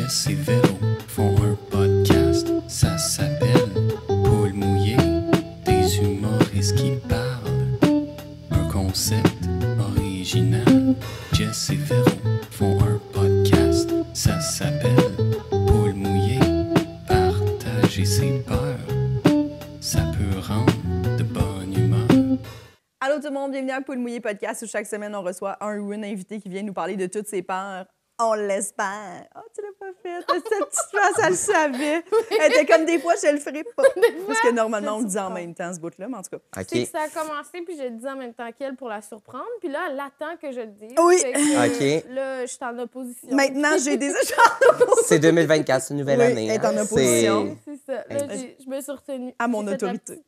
Jess et Véro font un podcast, ça s'appelle Paul mouillé, des humoristes qui parlent, un concept original. Jess et Véro font un podcast, ça s'appelle Paul mouillé, partager ses peurs, ça peut rendre de bonne humeur. Allô tout le monde, bienvenue à Paul mouillé podcast où chaque semaine on reçoit un ou une invité qui vient nous parler de toutes ses peurs on l'espère. Ah, oh, tu l'as pas fait. Cette petite face, elle le savait. Elle était comme des fois, je le ferai pas. Parce que normalement, on le dit en même temps, ce bout-là, mais en tout cas. ça a commencé, puis j'ai dit en même temps qu'elle pour la surprendre. Puis là, elle attend que je le dise. Oui. Euh, OK. Là, je suis en opposition. Maintenant, j'ai des C'est 2024, c'est une nouvelle année. Elle est hein. en opposition. C'est ça. Là, je me suis retenue. À mon autorité.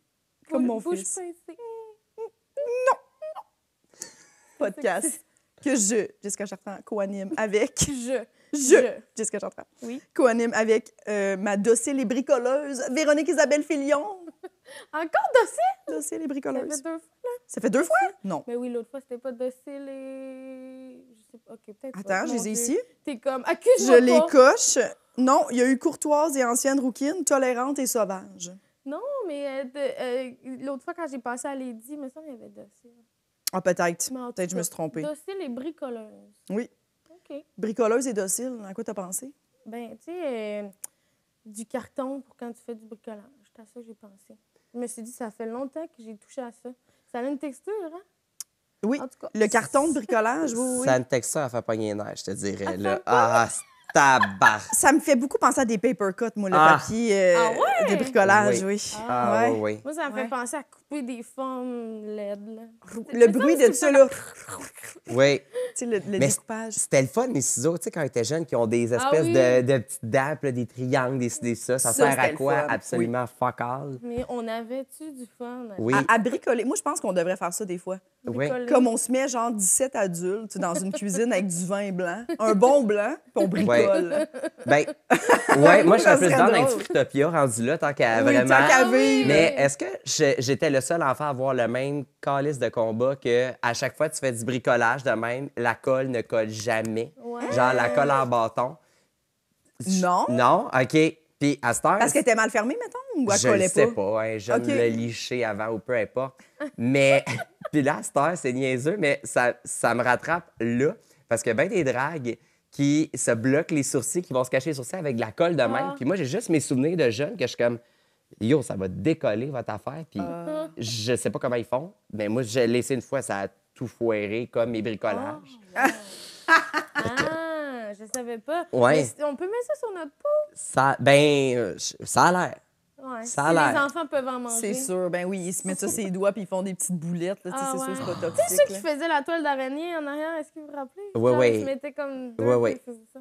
Comme mon fils. Non! Podcast que je, Jessica Chartrand, co-anime avec. je. Je, Jessica Oui. Co-anime avec euh, ma docile et bricoleuse, Véronique Isabelle Filion. Encore docile? Docile et bricoleuse. Ça fait deux fois, Ça fait deux fois? Non. Mais ben oui, l'autre fois, c'était pas docile et. Je sais pas. OK, peut-être. Attends, je les ai ici. T'es comme. Accuse Je les coche. Non, il y a eu courtoise et ancienne rouquine, tolérante et sauvage. Non, mais euh, euh, l'autre fois, quand j'ai passé à Lady, mais ça, il y avait docile. Ah, peut-être. Peut-être que je me suis trompée. Docile et bricoleuse. Oui. OK. Bricoleuse et docile, à quoi t'as pensé? Ben, tu sais, euh, du carton pour quand tu fais du bricolage. C'est à ça que j'ai pensé. Je me suis dit, ça fait longtemps que j'ai touché à ça. Ça a une texture, hein? Oui. En tout cas, le carton de bricolage, oui, Ça a une texture à faire pogner les je te dirais. Ah, tabac. Ça me fait beaucoup penser à des paper cuts, moi, le ah. papier euh, ah de bricolage, oui. Ah, ah ouais. oui. Moi, ça me fait penser à des formes laides. Le bruit de ça, là. oui. Tu sais, le, le mais découpage. C'était le fun, les ciseaux, tu sais, quand ils étaient jeunes, qui ont des ah espèces de, de, petites dames, des triangles, des, des ça. Ça, sert à quoi? Absolument fuck all. Mais on avait-tu du fun? À, bricoler. Moi, je pense qu'on devrait faire ça des fois. Oui. Comme on se met, genre, 17 adultes dans une cuisine avec du vin blanc, un bon blanc, puis on bricole. ben, ouais, moi, je suis plus dans un petit rendu là, tant qu'à vraiment. Ah vivre. Mais est-ce que j'étais seul enfant à avoir le même calice de combat que à chaque fois que tu fais du bricolage de même, la colle ne colle jamais. Genre la colle en bâton. Non. Non, OK. Puis à cette heure. Parce qu'elle était mal fermé mettons, ou elle je collait sais pas? je okay. me liché avant ou peu importe. Mais, puis là, à cette heure, c'est niaiseux, mais ça, ça me rattrape là. Parce que ben des dragues qui se bloquent les sourcils, qui vont se cacher les sourcils avec de la colle de même. Ah. Puis moi, j'ai juste mes souvenirs de jeune que je suis comme yo, ça va décoller votre affaire. Puis ah. je sais pas comment ils font, mais moi, j'ai laissé une fois, ça a tout foiré comme mes bricolages. ah, ah. ah je savais pas. Ouais. on peut mettre ça sur notre peau? Ça, ben, ça a l'air. Ouais, ça a l'air. Les enfants peuvent en manger. C'est sûr. Ben oui, ils se mettent ça sur les doigts puis ils font des petites boulettes. c'est sûr, c'est pas toxique. sais ceux qui faisaient la toile d'araignée en arrière, est-ce que vous vous rappelez? Oui, oui. Ils se mettaient comme oui,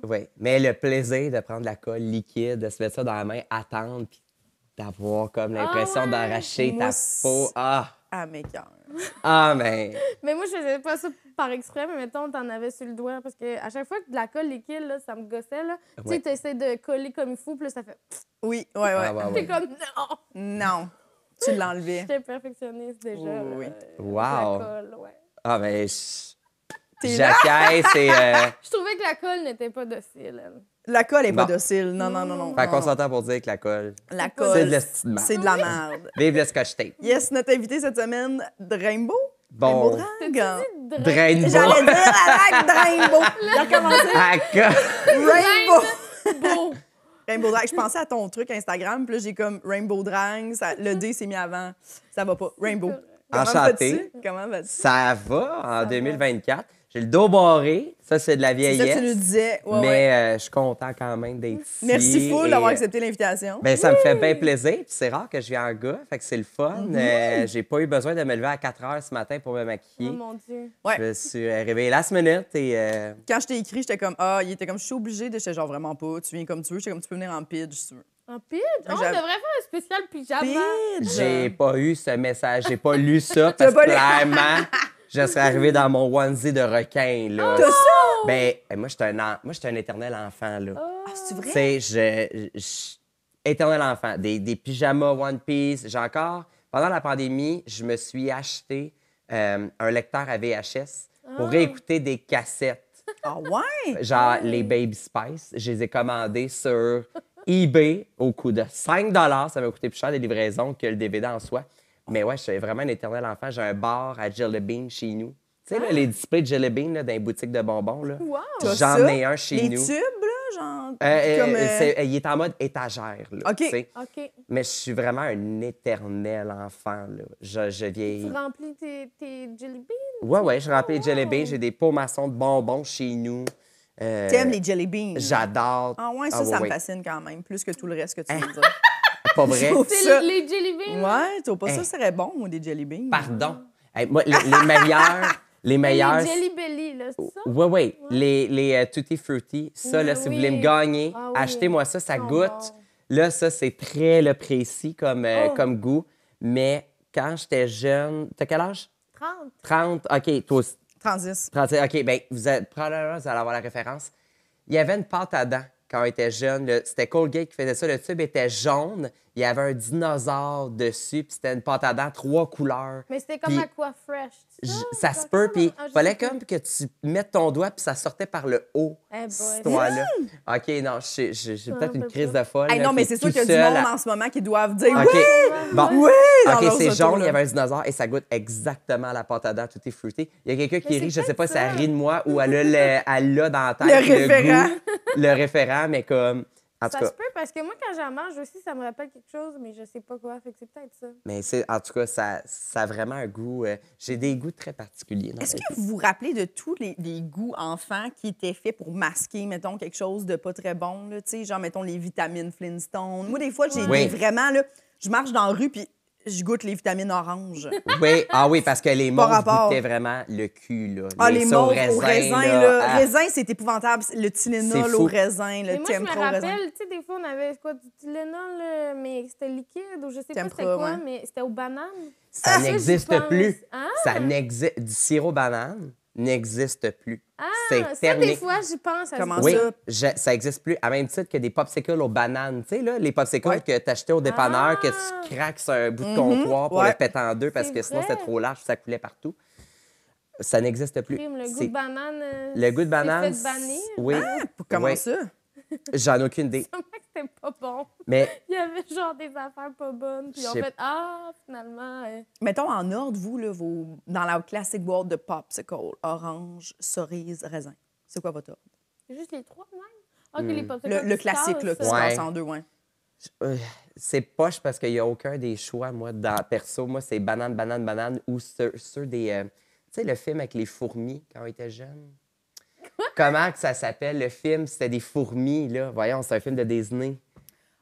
oui. Mais le plaisir de prendre la colle liquide, de se mettre ça dans la main, attendre, puis d'avoir comme l'impression ah d'arracher ta peau. Ah! À mes cœurs. Ah, mais. mais moi, je faisais pas ça par exprès, mais mettons, t'en avais sur le doigt. Parce que à chaque fois que de la colle liquide, là, ça me gossait. Là. Tu sais, t'essaies de coller comme il faut, puis là, ça fait. Oui, ouais, ouais. Ah, T'es comme non! Non! Tu l'enlevais. J'étais perfectionniste déjà. oui. Euh, wow! La colle, ouais. Ah, mais. J'accueille, c'est. Euh, je trouvais que la colle n'était pas docile. La colle est pas docile. Non, non, non, non. Fait pour dire que la colle, La colle, c'est de la merde. Vive le scotch Yes, notre invité cette semaine, Rainbow. Bon. Rainbow Drang. J'allais dire avec ah, Drainbow. Rainbow. recommencé. Rainbow. Rainbow Je pensais à ton truc Instagram, puis là, j'ai comme Rainbow Drang. le D s'est mis avant. Ça va pas. Rainbow. Enchanté. Comment vas-tu? Ça va en 2024. J'ai le dos barré. Ça, c'est de la vieillesse. ça tu nous disais. Ouais, mais euh, je suis content quand même d'être ici. Merci beaucoup d'avoir euh, accepté l'invitation. Ben, ça me fait bien plaisir. c'est rare que je viens en gars, fait que c'est le fun. Mhm. Euh, j'ai pas eu besoin de me lever à 4 heures ce matin pour me maquiller. Oh mon Dieu. Je me suis réveillée la minute et. Quand je t'ai écrit, j'étais comme Ah, il était comme je suis obligée. de genre vraiment pas. Tu viens comme tu veux. J'étais comme tu peux venir en pidge si tu veux. En pidge? Oh, on devrait faire un spécial pyjama. J'ai pas eu ce message. J'ai pas lu ça parce que clairement. je serais arrivé dans mon onesie de requin, là. Oh! ça? Ben, eh, moi, j'étais un, un éternel enfant, là. Ah, c'est ah, vrai? Tu Éternel enfant. Des, pyjamas One Piece. J'ai encore... Pendant la pandémie, je me suis acheté euh, un lecteur à VHS pour ah! réécouter des cassettes. Ah oh, ouais? Genre les Baby Spice, je les ai commandés sur eBay au coût de 5 Ça m'a coûté plus cher des livraisons que le DVD en soi. Mais ouais, je suis vraiment un éternel enfant. J'ai un bar à Jelly Bean chez nous. Tu sais, ah. les displays de Jelly Bean dans les boutiques de bonbons, là. Wow! J'en ai un chez les nous. tubes, là, genre. Euh, euh, comme, euh, euh, il est en mode étagère, là. OK. Mais je suis vraiment un éternel enfant, là. Je, je vieillis. Tu remplis tes, Jelly Beans? Ouais, ouais, je remplis oh, les Jelly Beans. J'ai des pots de bonbons chez nous. T'aimes les Jelly Beans? J'adore. Ah, ouais, ça, ah ça me fascine quand même, plus que tout le reste que tu me dis. Pas vrai. C'est les, jelly beans. Ouais, tu pas ça serait bon, ou des jelly beans. Pardon. moi, les, meilleurs. Les meilleurs. Les Jelly Belly, là, c'est ça? Oui, oui. Ouais. Les, les euh, Tutti Frutti, ça, là, si vous voulez me gagner, ah achetez-moi ça, ça oh, goûte. Là, ça, c'est très le précis comme, euh, oh. comme goût. Mais quand j'étais jeune. T'as quel âge? 30. 30, OK, toi aussi. 36. OK, bien, vous, vous allez avoir la référence. Il y avait une pâte à dents quand on était jeune. C'était Colgate qui faisait ça. Le tube était jaune il y avait un dinosaure dessus, puis c'était une pâte à dents, trois couleurs. Mais c'était comme quoi Fresh. ça se peut, puis il fallait comme que tu mettes ton doigt, puis ça sortait par le haut, eh hmm! hey là OK, non, j'ai peut-être une crise de folle. non, mais c'est sûr qu'il y a du monde en ce moment qui doivent dire okay. oui! Bon. Oui! OK, c'est jaune, il y avait un dinosaure, et ça goûte exactement la pâte à dents, tout est fruité. Il y a quelqu'un qui rit, je sais pas si elle rit de moi ou elle l'a dans la tête. Le référent. Le référent, mais comme ça se peut parce que moi, quand j'en mange aussi, ça me rappelle quelque chose, mais je sais pas quoi. Fait que c'est peut-être ça. mais c'est, en tout cas, ça, ça a vraiment un goût. Euh, j'ai des goûts très particuliers. Est-ce que vous vous rappelez de tous les, goûts enfants qui étaient faits pour masquer, mettons, quelque chose de pas très bon, tu sais, genre, mettons, les vitamines Flintstone. Moi, des fois, j'ai vraiment, là, je marche dans la rue, puis je goûte les vitamines oranges. Oui, ah oui, parce que les mauves goûtaient vraiment le cul, là. Ah, les, les au raisin, là. Ah. raisin, c'est épouvantable. Le Tylenol au raisin, le Tempro au raisin. je me rappelle, tu sais, des fois, on avait quoi, du Tylenol, mais c'était liquide ou je sais pas c'était quoi, mais c'était aux bananes. Ça n'existe plus. Hein? Ça n'existe... Du sirop banane n'existe plus. Ah, c'est terminé. des fois, je pense à Comment ça? ça existe plus. À même titre que des popsicles aux bananes. Tu sais, là, les popsicles que que achetais au dépanneur, que tu ah! craques sur un bout de mm-hmm. comptoir pour le péter en deux parce que sinon, c'était trop large, ça coulait partout. Ça n'existe plus. Euh, le goût de banane. Le goût de banane. oui. Ah, comment ça? J'en ai aucune idée. pas bon. Mais... Il y avait genre des affaires pas bonnes. Puis ont fait, ah, finalement. Euh, Mettons en ordre, vous, là, vos... dans la classique boîte de popsicle, orange, cerise, raisin. C'est quoi votre ordre? Juste les trois, même? Ah, les hmm. popsicles. Le, classique, là, qui se euh, passe en deux, ouais. Euh, c'est poche parce qu'il n'y a aucun des choix, moi, dans perso. Moi, c'est banane, banane, banane ou ceux, des. tu sais, le film avec les fourmis quand on était jeune. Comment que ça s'appelle le film? C'était des fourmis, là. Voyons, c'est un film de Disney.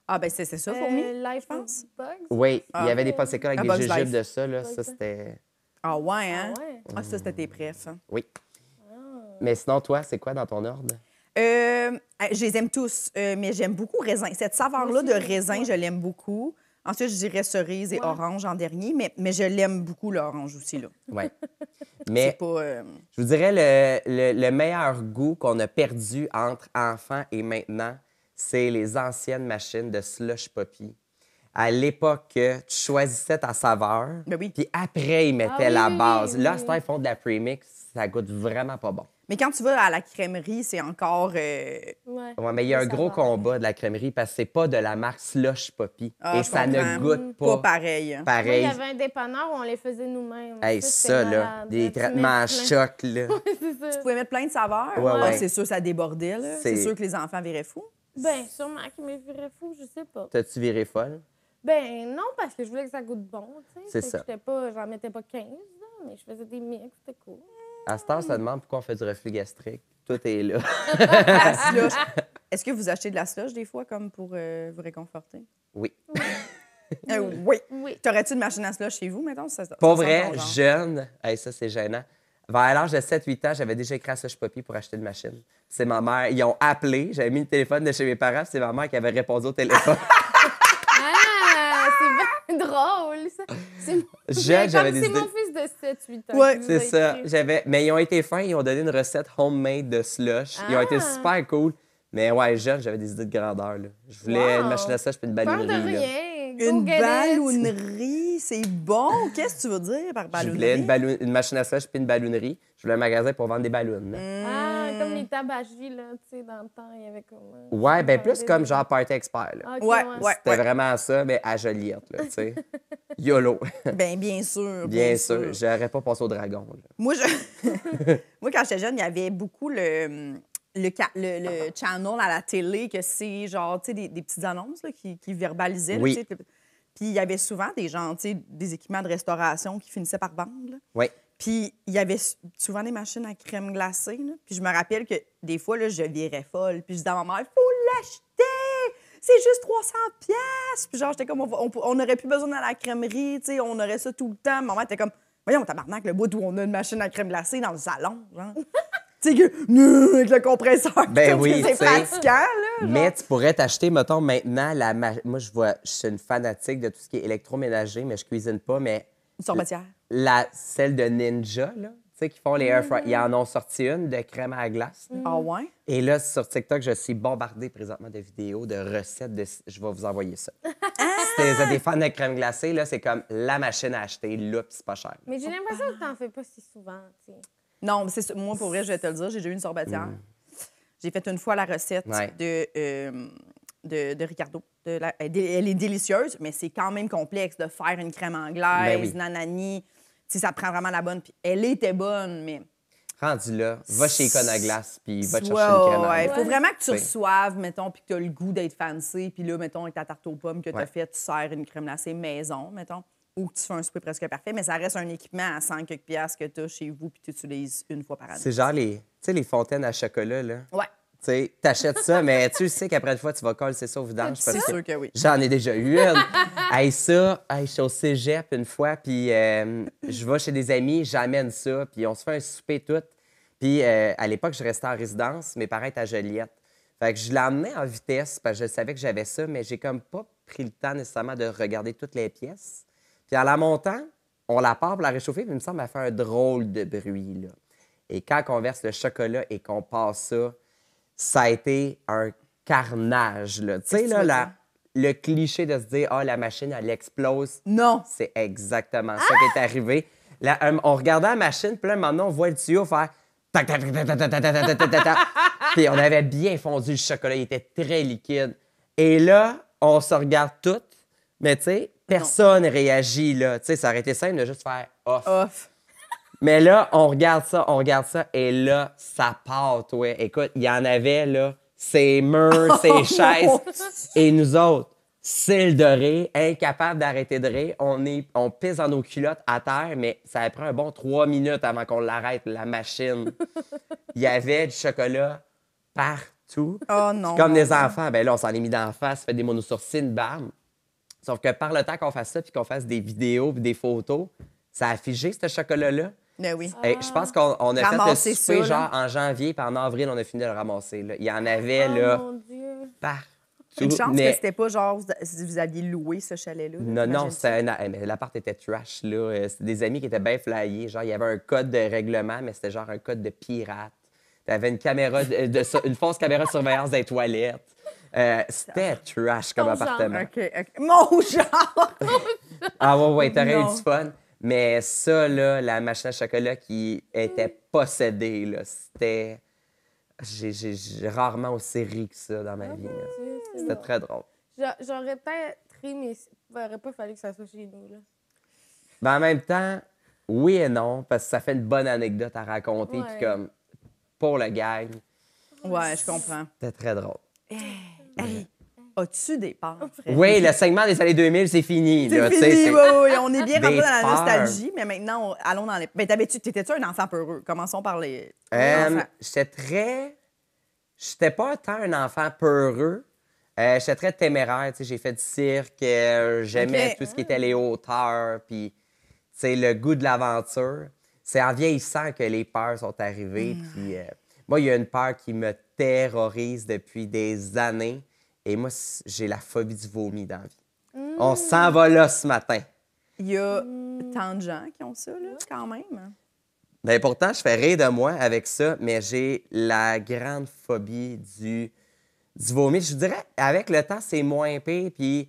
Ah, ben c'est ça, fourmis? Euh, life Bugs? Oui, il y ah, avait des passécoles avec des jujubes de ça, là. Ça, c'était. Ah, ouais, hein? Ah, ah ça, c'était tes préfs. Oui. Ah. Mais sinon, toi, c'est quoi dans ton ordre? Euh, je les aime tous, euh, mais j'aime beaucoup raisin. Cette saveur-là de raisin, je l'aime beaucoup. Ensuite, je dirais cerise et orange en dernier, mais, mais je l'aime beaucoup, l'orange aussi. Là. Oui. mais pas, euh, je vous dirais, le, meilleur goût qu'on a perdu entre enfant et maintenant, c'est les anciennes machines de slush poppy. À l'époque, tu choisissais ta saveur, ben puis après, ils mettaient ah la base. Là, là, ils font de la premix, ça goûte vraiment pas bon. Mais quand tu vas à la crèmerie, c'est encore. Euh, ouais. mais il y a un gros combat de la crèmerie parce que c'est pas de la marque Slush Poppy. Ah, et ça ne goûte pas. Pas pareil. Pareil. Il y avait un dépanneur où on les faisait nous-mêmes. Hey, ça, là. Des traitements à choc, là. ça. Tu pouvais mettre plein de saveurs. Ouais, C'est sûr, ça débordait, là. C'est sûr que les enfants viraient fous. Ben, sûrement qu'ils me viraient fous, je sais pas. T'as-tu viré folle? Ben, non, parce que je voulais que ça goûte bon, tu sais. C'est ça. J'en mettais pas 15, mais je faisais des mix, c'était cool. À ce temps, ça mm. demande pourquoi on fait du reflux gastrique. Tout est là. Est-ce que vous achetez de la slush des fois, comme pour euh, vous réconforter? Euh, oui. oui. T'aurais-tu une machine à slush chez vous, maintenant Ça, Pas vrai, jeune. Hey, ça, c'est gênant. Vers l'âge de 7-8 ans, j'avais déjà écrit à Slush pour acheter une machine. C'est ma mère. Ils ont appelé. J'avais mis le téléphone de chez mes parents. C'est ma mère qui avait répondu au téléphone. drôle, C'est mon fils de 7-8 ans. Ouais, c'est ça. J'avais, mais ils ont été fins, ils ont donné une recette homemade de slush. Ils ont été ah! super cool. Mais ouais, jeune, j'avais des idées de grandeur. Je voulais une machine à sèche puis une Peur ballonnerie. de rien. Une ballonnerie, c'est bon. Qu'est-ce que tu veux dire par ballonnerie? Je voulais une, machine à sèche puis une ballonnerie je voulais un magasin pour vendre des ballons. Ah, mm. comme les tabagies, là, tu sais, dans le temps, il y avait comme. Euh, ouais, bien, plus comme genre Party Expert. Là. Ah, ouais, ouais. C'était vraiment ça, mais à Joliette, là, tu sais. YOLO. ben, bien sûr. Bien, sûr. J'aurais pas passé au dragon. Là. Moi, je... Moi, quand j'étais jeune, il y avait beaucoup le. Mm, le, le, channel à la télé, que c'est genre, tu sais, des, petites annonces là, qui, qui, verbalisaient. sais. Puis il y avait souvent des gens, tu sais, des équipements de restauration qui finissaient par vendre. Oui. Puis il y avait souvent des machines à crème glacée. Puis je me rappelle que des fois, là, je virais folle. Puis je disais à ma mère, il faut l'acheter! C'est juste 300 pièces. Puis genre, j'étais comme, on, n'aurait aurait plus besoin de la crèmerie, tu sais, on aurait ça tout le temps. Ma mère était comme, voyons, tabarnak, le bout où on a une machine à crème glacée dans le salon, genre. tu sais, que, avec le compresseur, ben oui, c'est pratiquant, là. Mais tu pourrais t'acheter, mettons, maintenant, la moi, je vois, je suis une fanatique de tout ce qui est électroménager, mais je cuisine pas, mais... Une la, celle de Ninja, là, tu sais, qui font les air fry. Ils en mm. ont sorti une de crème à glace. Mm. Ah ouais? Et là, sur TikTok, je suis bombardé présentement de vidéos, de recettes. De... Je vais vous envoyer ça. Si vous ah! des fans de crème glacée, là, c'est comme la machine à acheter, Loup, c'est pas cher. Mais j'ai l'impression que t'en fais pas si souvent, tu sais. Non, moi pour vrai, je vais te le dire, j'ai déjà eu une sorbetière. Mm. J'ai fait une fois la recette euh, de, de, Ricardo. elle, est délicieuse, mais c'est quand même complexe de faire une crème ben anglaise, Ben une nanani si ça prend vraiment la bonne. Puis elle était bonne, mais. Rendu là, va chez glace, puis va te chercher une crème Ouais, faut vraiment que tu reçoives, mettons, puis que tu as le goût d'être fancy. Puis là, mettons, avec ta tarte aux pommes que tu as fait, tu sers une crème glacée maison, mettons ou que tu fais un souper presque parfait, mais ça reste un équipement à 100 quelques piastres que tu as chez vous puis tu utilises une fois par année. C'est genre les, les fontaines à chocolat, là. Ouais. Tu achètes ça, mais tu sais qu'après une fois, tu vas coller ça au vidange. C'est sûr que oui. J'en ai déjà eu une. ça, je suis au cégep une fois, puis euh, je vais chez des amis, j'amène ça, puis on se fait un souper tout. Puis euh, à l'époque, je restais en résidence, mais parents étaient à Joliette. Fait que je l'emmenais en vitesse parce que je savais que j'avais ça, mais j'ai comme pas pris le temps nécessairement de regarder toutes les pièces. Puis à la montant, on la part pour la réchauffer, puis il me semble qu'elle fait un drôle de bruit. Et quand on verse le chocolat et qu'on passe ça ça a été un carnage. Tu sais, là, le cliché de se dire, ah, oh, la machine, elle explose. Non. C'est exactement ce ça ah! qui est arrivé. Euh, on regardait la machine, puis là, maintenant, on voit le tuyau faire. puis on avait bien fondu le chocolat, il était très liquide. Et là, on se regarde toutes, mais tu sais, personne réagit là. Tu sais, ça aurait été simple de juste faire Off. Mais là, on regarde ça, on regarde ça, et là, ça part, toi. Écoute, il y en avait, là, ces murs, ces oh chaises, et nous autres, cils de ré, incapables d'arrêter de rire. On, est, on pisse dans nos culottes à terre, mais ça prend un bon trois minutes avant qu'on l'arrête, la machine. Il y avait du chocolat partout. Oh non. Comme des enfants. Ben là, on s'en est mis d'en face, fait des monosourcines, bam. Sauf que par le temps qu'on fasse ça, puis qu'on fasse des vidéos, puis des photos, ça a figé, ce chocolat-là. Ben je pense qu'on a fait le souper, genre, en janvier, puis en avril, on a fini de le ramasser. Il y en ah, avait, oh, Mon Dieu. chance mais- que c'était pas genre vous- si vous aviez loué ce chalet-là. Non, non, mais l'appart était trash, là. Euh, c'était des amis qui étaient bien flyés. Genre, il y avait un code de règlement, mais c'était genre un code de pirate. T'avais une caméra, de, une fausse caméra de surveillance des toilettes. Euh, c'était trash comme appartement. Mon genre! Ah ouais, ouais, t'aurais eu du fun. Mais ça, la machine à chocolat qui était possédée, là, c'était. J'ai rarement aussi ri que ça dans ma ah, vie. C'était très drôle. J'aurais peut-être ri, mais il n'aurait pas fallu que ça soit chez nous. Là. Ben, en même temps, oui et non, parce que ça fait une bonne anecdote à raconter, comme pour le gang. Ouais, je comprends. C'était très drôle. Eh, As-tu des peurs, Oui, le segment des années 2000, c'est fini. C'est On est bien rentré dans la nostalgie, mais maintenant, allons dans les. Mais ben, tu t'étais-tu un enfant peureux? Commençons par les. Euh, j'étais très. J'étais pas tant un enfant peureux. Euh, j'étais très téméraire. j'ai fait du cirque, euh, j'aimais tout ce qui était les hauteurs, puis le goût de l'aventure. C'est en vieillissant que les peurs sont arrivées. Hmm. moi, il y a une peur qui me terrorise depuis des années. Et moi, j'ai la phobie du vomi dans la vie. Mm. On s'en va là ce matin. Il y a mm. tant de gens qui ont ça, là, quand même. Bien, pourtant, je fais rire de moi avec ça, mais j'ai la grande phobie du, du vomi. Je dirais, avec le temps, c'est moins pire. Puis,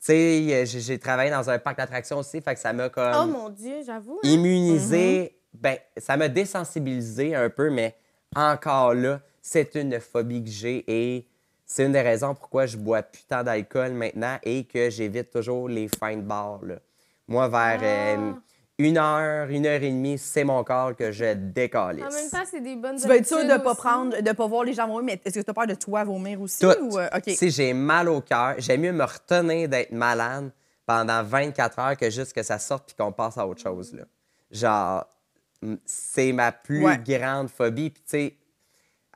tu sais, euh, j'ai travaillé dans un parc d'attractions aussi, ça m'a comme. Oh hein. Immunisé. Mm-hmm. Ben, ça m'a désensibilisé un peu, mais encore là, c'est une phobie que j'ai et c'est une des raisons pourquoi je bois plus tant d'alcool maintenant et que j'évite toujours les fins de bord. Moi, vers euh, ah! une heure, une heure et demie, c'est mon corps que je décalisse. En même temps, c'est des bonnes Tu veux être sûr de ne pas prendre, de pas voir les gens vomir, mais est-ce que tu as peur de toi vomir aussi? Euh, si j'ai mal au cœur, j'aime mieux me retenir d'être malade pendant 24 heures que juste que ça sorte et qu'on passe à autre mm. chose. Genre, c'est ma plus grande phobie. Puis, tu sais,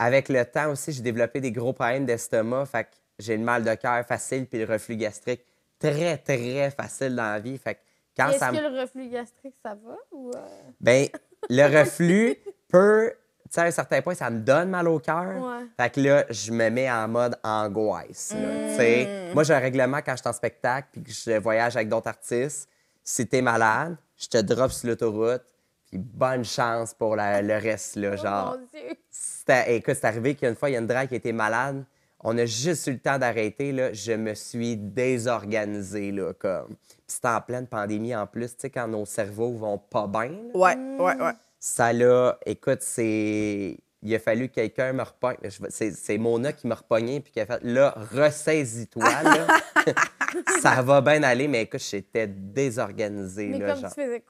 avec le temps aussi, j'ai développé des gros problèmes d'estomac. Fait que j'ai le mal de cœur facile puis le reflux gastrique très, très facile dans la vie. Fait que quand Est-ce que le reflux gastrique, ça va? Euh? Ben, le reflux peut... Tu sais, à un certain point, ça me donne mal au cœur. Fait que là, je me mets en mode angoisse. Mm. Moi, j'ai un règlement quand je suis en spectacle puis que je voyage avec d'autres artistes. Si t'es malade, je te drop sur l'autoroute bonne chance pour le reste, là, genre. Oh mon Dieu. écoute, c'est arrivé qu'une fois, il y a une drague qui était malade. On a juste eu le temps d'arrêter, là. Je me suis désorganisée, là, comme. c'était en pleine pandémie, en plus, tu sais, quand nos cerveaux vont pas bien. Ouais, ouais, ouais. Ça, là, écoute, c'est... Il a fallu que quelqu'un me repogne. C'est, Mona qui m'a repogné, puis qui a fait, là, ressaisis-toi, là. ça va bien aller, mais écoute, j'étais désorganisée, comme Tu faisais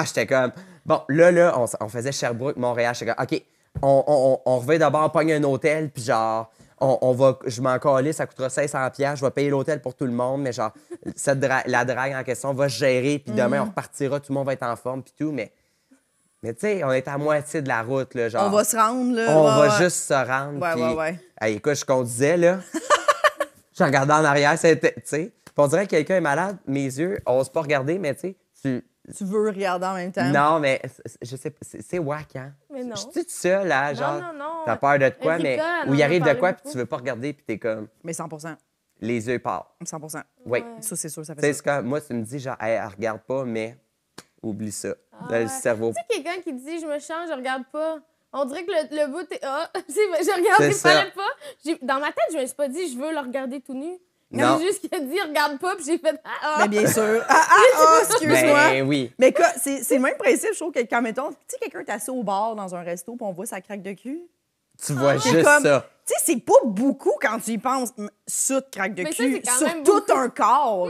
ah, j'étais comme, bon, là, là, on, faisait Sherbrooke, Montréal. J'étais comme, OK, on, on, on revient d'abord pogner un hôtel, puis genre, on, on, va, je m'en coller, ça coûtera 600 je vais payer l'hôtel pour tout le monde, mais genre, cette la drague en question va gérer, puis demain, mm. on repartira, tout le monde va être en forme, puis tout, mais... Mais tu sais, on est à moitié de la route, là, genre... On va se rendre, là. On va juste se rendre, ouais, ouais, ouais. Hey, écoute, je conduisais, là. je regardais en arrière, c'était... Tu sais, on dirait que quelqu'un est malade, mes yeux, on se pas regarder, mais tu sais, tu veux regarder en même temps. Non, mais je sais c'est wack, hein? Mais non. Je suis toute seule, là, hein, genre. Non, non, non. T'as peur de quoi, mais. Ou il arrive de quoi, puis tu veux pas regarder, puis t'es comme. Mais 100 Les yeux partent. 100 Oui. Ça, c'est sûr, ça fait ça. Que moi, tu me dis, genre, elle regarde pas, mais oublie ça. Ah dans le cerveau. Tu sais, quelqu'un qui dit, je me change, je regarde pas. On dirait que le, le bout, t'es. Ah, oh. je il pas, pas. Dans ma tête, je me suis pas dit, je veux le regarder tout nu. Non. juste qu'il a dit, regarde pas, puis j'ai fait, ah, ah. Mais ben, bien sûr. Ah, ah, ah, excuse-moi. Ben, oui. Mais c'est le même principe, je trouve, que quand, mettons, tu sais, quelqu'un est assis au bar dans un resto, puis on voit sa craque de cul. Tu vois juste ça. Tu sais, c'est pas beaucoup quand tu y penses, de craque de cul, ça, sur tout un corps.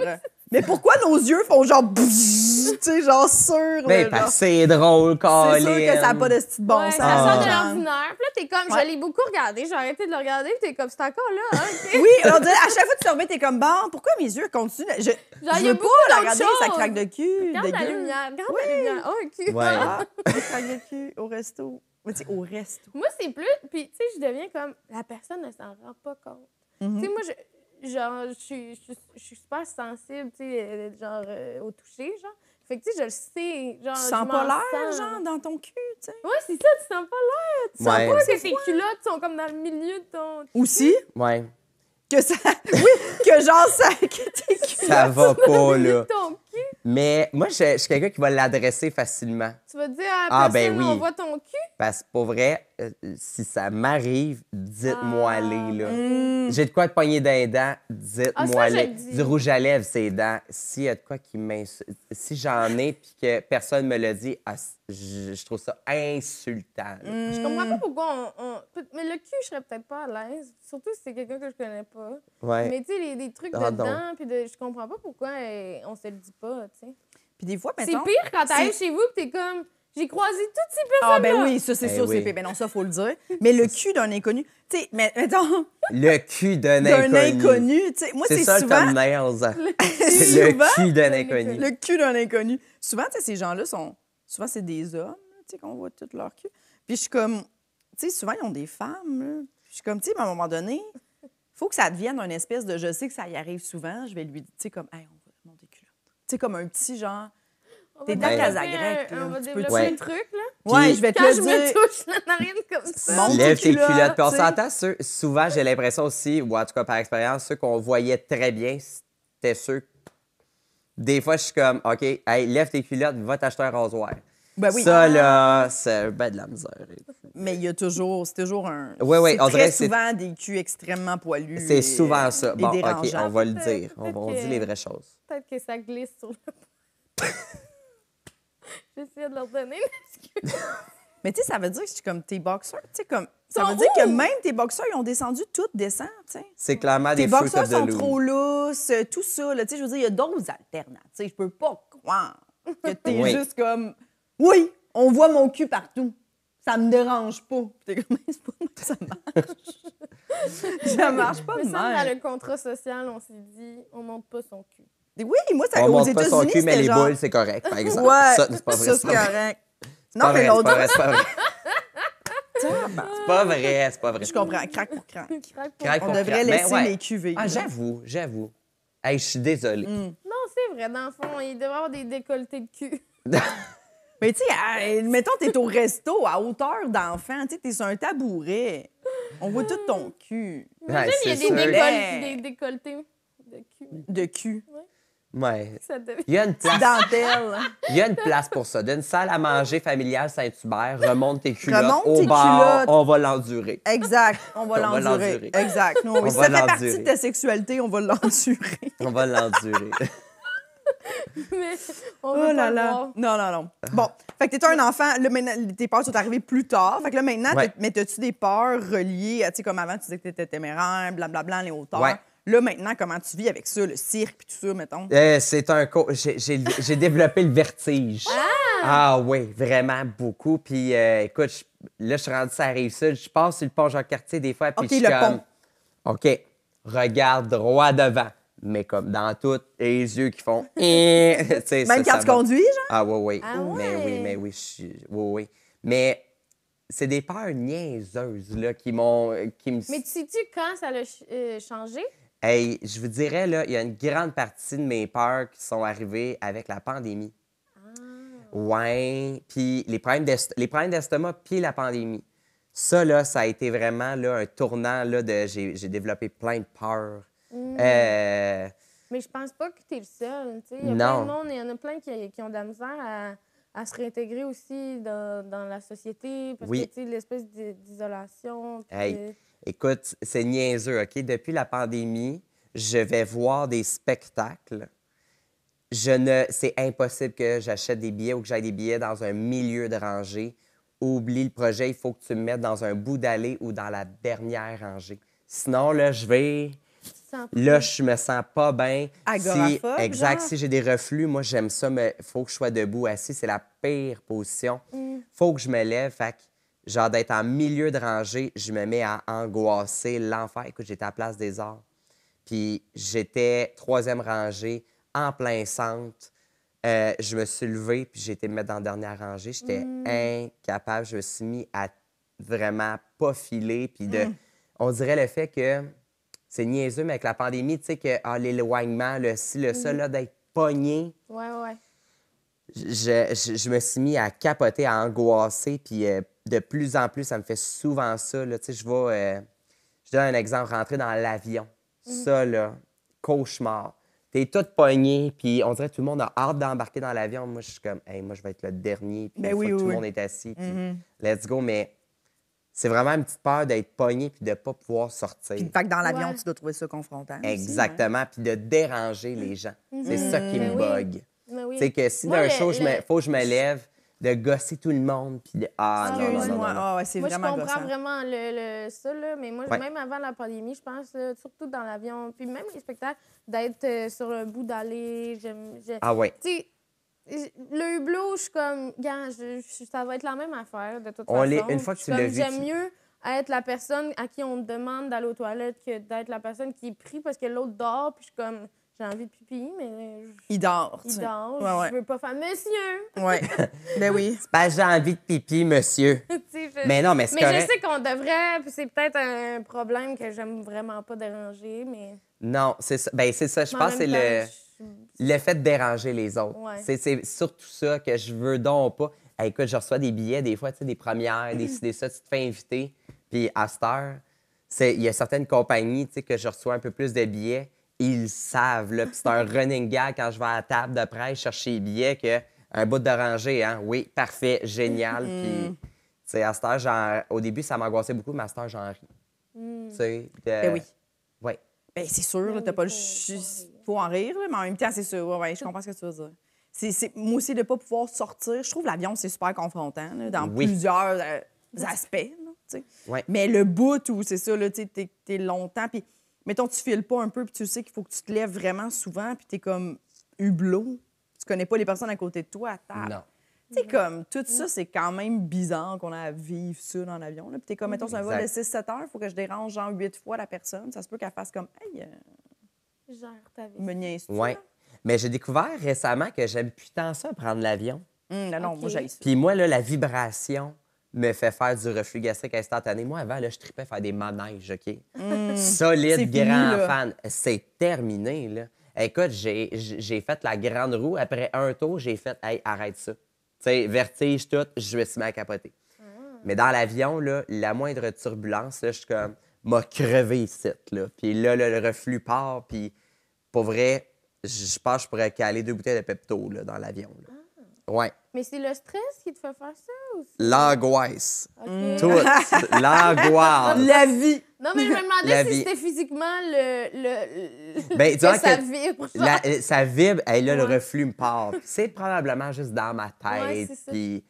Mais pourquoi nos yeux font genre tu sais, genre sûr. Ben, parce c'est drôle, C'est sûr que ça n'a pas de style bon sens. Ça sort de ah. l'ordinaire. Puis là, t'es comme, j'allais je l'ai beaucoup regardé, j'ai arrêté de le regarder, puis t'es comme, c'est encore là. Hein, oui, on à chaque fois que tu te remets, t'es comme, bon, pourquoi mes yeux continuent? Je, genre, beaucoup veux la regarder, ça craque de cul. Regarde la lumière, regarde la lumière. Oh, un cul. Voilà. ça craque de cul au resto. Mais au resto. Moi, c'est plus. Puis, tu sais, je deviens comme, la personne ne s'en rend pas compte. Mm-hmm. Tu sais, moi, je genre, je suis, suis super sensible, tu sais, euh, genre, euh, au toucher, genre. Fait que, tu sais, je le sais. Genre, tu sens pas l'air, genre, dans ton cul, tu sais. Ouais, c'est ça, tu sens pas l'air. Tu ouais. sens pas que tes culottes sont comme dans le milieu de ton. Aussi? Ouais. Que ça. Oui, que genre, ça. Que tes culottes. Ça va pas, là. Mais moi, je, suis quelqu'un qui va l'adresser facilement. Tu vas dire ah, ah ben oui. on voit ton cul? Parce que pour vrai, euh, si ça m'arrive, dites-moi ah. aller, là. Mm. J'ai de quoi te dans les dents, dites-moi ah, Du rouge à lèvres, c'est dents. S'il y a de quoi qui m'insulte, si j'en ai puis que personne me le dit, ah, je, trouve ça insultant. Mm. Je comprends mm. pas pourquoi on, Mais le cul, je serais peut-être pas à l'aise. Surtout si c'est quelqu'un que je connais pas. Ouais. Mais tu sais, les, trucs de dents, puis je comprends pas pourquoi eh, on se le dit pas. Puis des fois, C'est pire quand t'arrives chez vous et t'es comme... J'ai croisé toutes ces personnes. -là. Ah, ben oui, ça, c'est ben sûr, c'est pire. Mais ben non, ça, faut le dire. Mais le cul d'un inconnu. Tu sais, mais mettons. Le cul d'un inconnu. D'un inconnu. Tu sais, moi, c'est souvent. C'est ça, le Le cul d'un inconnu. Le cul d'un inconnu. Souvent, tu sais, ces gens-là sont. Souvent, c'est des hommes, tu sais, qu'on voit tout leur cul. Puis je suis comme. Tu sais, souvent, ils ont des femmes, Je suis comme, tu sais, à un moment donné, faut que ça devienne un espèce de je sais que ça y arrive souvent. Je vais lui dire, tu sais, comme, sais, comme un petit genre. T'es dans la grecque. On va développer un truc, là. Ouais, je vais te le je je me touche la narine comme ça. Lève tes culottes. Puis on s'entend, souvent, j'ai l'impression aussi, ou en tout cas par expérience, ceux qu'on voyait très bien, c'était ceux. Des fois, je suis comme, OK, hey, lève tes culottes, va t'acheter un rasoir. Ben ça, ah. là, c'est ben de la misère. Mais il y a toujours, c'est toujours un. Oui, oui, souvent des culs extrêmement poilus. C'est souvent ça. Bon, OK, on va le dire. On, on dit les vraies choses. Peut-être que ça glisse sur le. J'essaie de leur donner Mais tu sais, ça veut dire que c'est comme tes boxeurs. Tu sais, comme. Ça veut dire que même tes boxeurs, ils ont descendu tout descend, tu sais. C'est clairement des Tes boxeurs sont trop lousses, euh, tout ça, là. Tu sais, je veux dire, il y a d'autres alternatives. Je peux pas croire que t'es juste comme. Oui, on voit mon cul partout. Ça me dérange pas. T'es comme, c'est pas moi que ça marche. ça marche pas, mais ça, dans le contrat social, on s'est dit, on monte pas son cul. oui, moi, ça, on monte pas son cul, mais les boules, c'est correct, par exemple. Ouais, ça, c'est pas vrai. c'est correct. Non, pas mais C'est pas vrai, c'est pas vrai. C'est pas vrai. Je comprends. Crac pour crac. Crac pour On devrait laisser les cuvées. Ah, j'avoue, j'avoue. Hey, je suis désolée. Mm. Non, c'est vrai. Dans le fond, il devrait avoir des décolletés de cul. Mais tu sais, mettons, t'es au resto à hauteur d'enfant, tu sais, t'es sur un tabouret. On voit tout ton cul. sais, il y a des, décolletés de cul. De cul. Ouais. Ça devient... Il y a une place. Dentelle. Il y a une place pour ça. D'une salle à manger familiale Saint-Hubert, remonte tes culottes remonte au tes bar, on va l'endurer. Exact, on va l'endurer. Exact. Si on ça fait partie de ta sexualité, on va l'endurer. on va l'endurer. Mais on oh là pas là. Non, non, non. Bon, fait que t'étais un enfant. Là, maintenant, tes peurs sont arrivées plus tard. Fait que là, maintenant, ouais. tu des peurs reliées à, tu sais, comme avant, tu disais que t'étais téméraire, blablabla, les hauteurs. Là, maintenant, comment tu vis avec ça, le cirque et tout ça, mettons? Euh, c'est un co... J'ai développé le vertige. Ah! ah! oui, vraiment beaucoup. Puis euh, écoute, là, je suis rendu ça arrive ça. Je passe sur le pont Jean-Cartier des fois. Puis OK, le comme... pont. OK, regarde droit devant mais comme dans toutes les yeux qui font. Eh, Même quand tu conduis, genre? Ah, oui, oui. Ah mais oui, mais oui, oui, oui. Mais c'est des peurs niaiseuses là, qui m'ont. Qui me... Mais tu sais-tu quand ça l'a euh, changé? Hey, je vous dirais, là, il y a une grande partie de mes peurs qui sont arrivées avec la pandémie. Ah. Ouais. Puis les problèmes d'estomac, puis la pandémie. Ça, là, ça a été vraiment là, un tournant là, de. J'ai développé plein de peurs Mm. Euh, Mais je pense pas que tu es le seul. Il y a plein de monde, il y en a plein qui, ont de la misère à, se réintégrer aussi dans, la société. Parce oui. sais, l'espèce d'isolation. Écoute, c'est niaiseux, OK? Depuis la pandémie, je vais voir des spectacles. Je ne, c'est impossible que j'achète des billets ou que j'aille des billets dans un milieu de rangée. Oublie le projet, il faut que tu me mettes dans un bout d'allée ou dans la dernière rangée. Sinon, là, je vais Là, je me sens pas bien. Si, exact. Si j'ai des reflux, moi, j'aime ça, mais faut que je sois debout, assis. C'est la pire position. Mm. Faut que je me lève. Fait que, genre, d'être en milieu de rangée, je me mets à angoisser l'enfer. Écoute, j'étais à Place des Arts. Puis j'étais troisième rangée, en plein centre. Euh, je me suis levé, puis j'ai été mettre dans dernière rangée. J'étais mm. incapable. Je me suis mis à vraiment pas filer. Puis de... Mm. on dirait le fait que c'est niaiseux, mais avec la pandémie, tu sais, que ah, l'éloignement, le si le mm-hmm. là, d'être pogné. Ouais, ouais. Je, je, me suis mis à capoter, à angoisser, puis euh, de plus en plus, ça me fait souvent ça. Là, tu sais, je vais, euh, je donne un exemple, rentrer dans l'avion. Mm-hmm. Ça, là, cauchemar. T'es tout pogné, puis on dirait que tout le monde a hâte d'embarquer dans l'avion. Moi, je suis comme, hey, moi, je vais être le dernier, puis ben oui, oui, tout le monde est assis, mm-hmm. let's go. Mais c'est vraiment une petite peur d'être pogné puis de ne pas pouvoir sortir. Puis, que dans l'avion, tu dois trouver ça confrontant. Exactement, hein. puis de déranger les gens. C'est mhm. ça qui me ben bug. C'est ben que si d'un show, il faut que je me lève, de gosser tout le monde, puis ah, ah, non, non, ah, non, c'est vraiment Moi, je comprends vraiment le, ça, mais moi, même avant la pandémie, je pense, surtout dans l'avion, puis même les spectacles, d'être euh, sur le bout d'aller, Ah ouais le hublot, je suis comme, gars, ça va être la même affaire de toute on façon. Une fois que tu l'as J'aime mieux être la personne à qui on demande d'aller aux toilettes que d'être la personne qui prie parce que l'autre dort, puis je suis comme, j'ai envie de pipi, mais. Il dort. Il dort. Ouais, Je veux pas faire monsieur. Ouais. Mais ben oui. C'est pas j'ai envie de pipi, monsieur. Mais non, mais c'est Mais je sais qu'on devrait, puis c'est peut-être un problème que j'aime vraiment pas déranger, mais. Non, c'est ça. Ben, c'est ça. Je pense c'est le. Le fait de déranger les autres. C'est surtout ça que je veux donc pas. écoute, je reçois des billets des fois, des premières, des, des ça, tu te fais inviter. Puis à cette heure, il y a certaines compagnies que je reçois un peu plus de billets. Ils savent. Là. Puis c'est un running gag quand je vais à la table de presse chercher les billets que un bout d'oranger, hein? Oui, parfait, génial. Mm-hmm. Puis, tu à cette heure, au début, ça m'angoissait beaucoup, mais à cette heure, j'en ris. Mm. Ben oui. Ben, c'est sûr, t'as ben pas le faut en rire, mais en même temps, c'est sûr. Ouais, je comprends ce que tu veux dire. C'est, c'est, moi aussi, de ne pas pouvoir sortir, je trouve l'avion, c'est super confrontant dans plusieurs euh, aspects. Mais le bout où c'est ça, tu es, t'es longtemps, puis mettons, tu files pas un peu, puis tu sais qu'il faut que tu te lèves vraiment souvent, puis tu es comme hublot. Tu connais pas les personnes à côté de toi à table. Tu comme, tout ça, c'est quand même bizarre qu'on a à vivre ça dans l'avion. Puis t'es comme, mettons, c'est un vol de 6-7 heures, il faut que je dérange genre 8 fois la personne. Ça se peut qu'elle fasse comme, hey, euh, Genre, Me Mais j'ai découvert récemment que j'aime plus tant ça prendre l'avion. Hum, non, moi, j'ai ça. Puis moi, là, la vibration me fait faire du reflux gastrique instantané. Moi, avant, là, je tripais faire des manèges, OK? Hum. Solide, grand fan. C'est terminé, là. Écoute, j'ai fait la grande roue. Après un tour, j'ai fait « Hey, arrête ça. » Tu sais, vertige, tout, je vais se mettre à capoter. Ah. Mais dans l'avion, là, la moindre turbulence, là, je suis comme m'a crevé cette Là. Puis là, le reflux part, puis pour vrai, je pense que je pourrais caler deux bouteilles de Pepto là, dans l'avion. Là. Ah. Ouais. Mais c'est le stress qui te fait faire ça ou L'angoisse. Hmm. Tout. L'angoisse. La vie. Non, mais je me demandais si c'était physiquement le. le, ben, que ça vibre. Euh, ça vibre. et là, le reflux me part. C'est probablement juste dans ma tête. Puis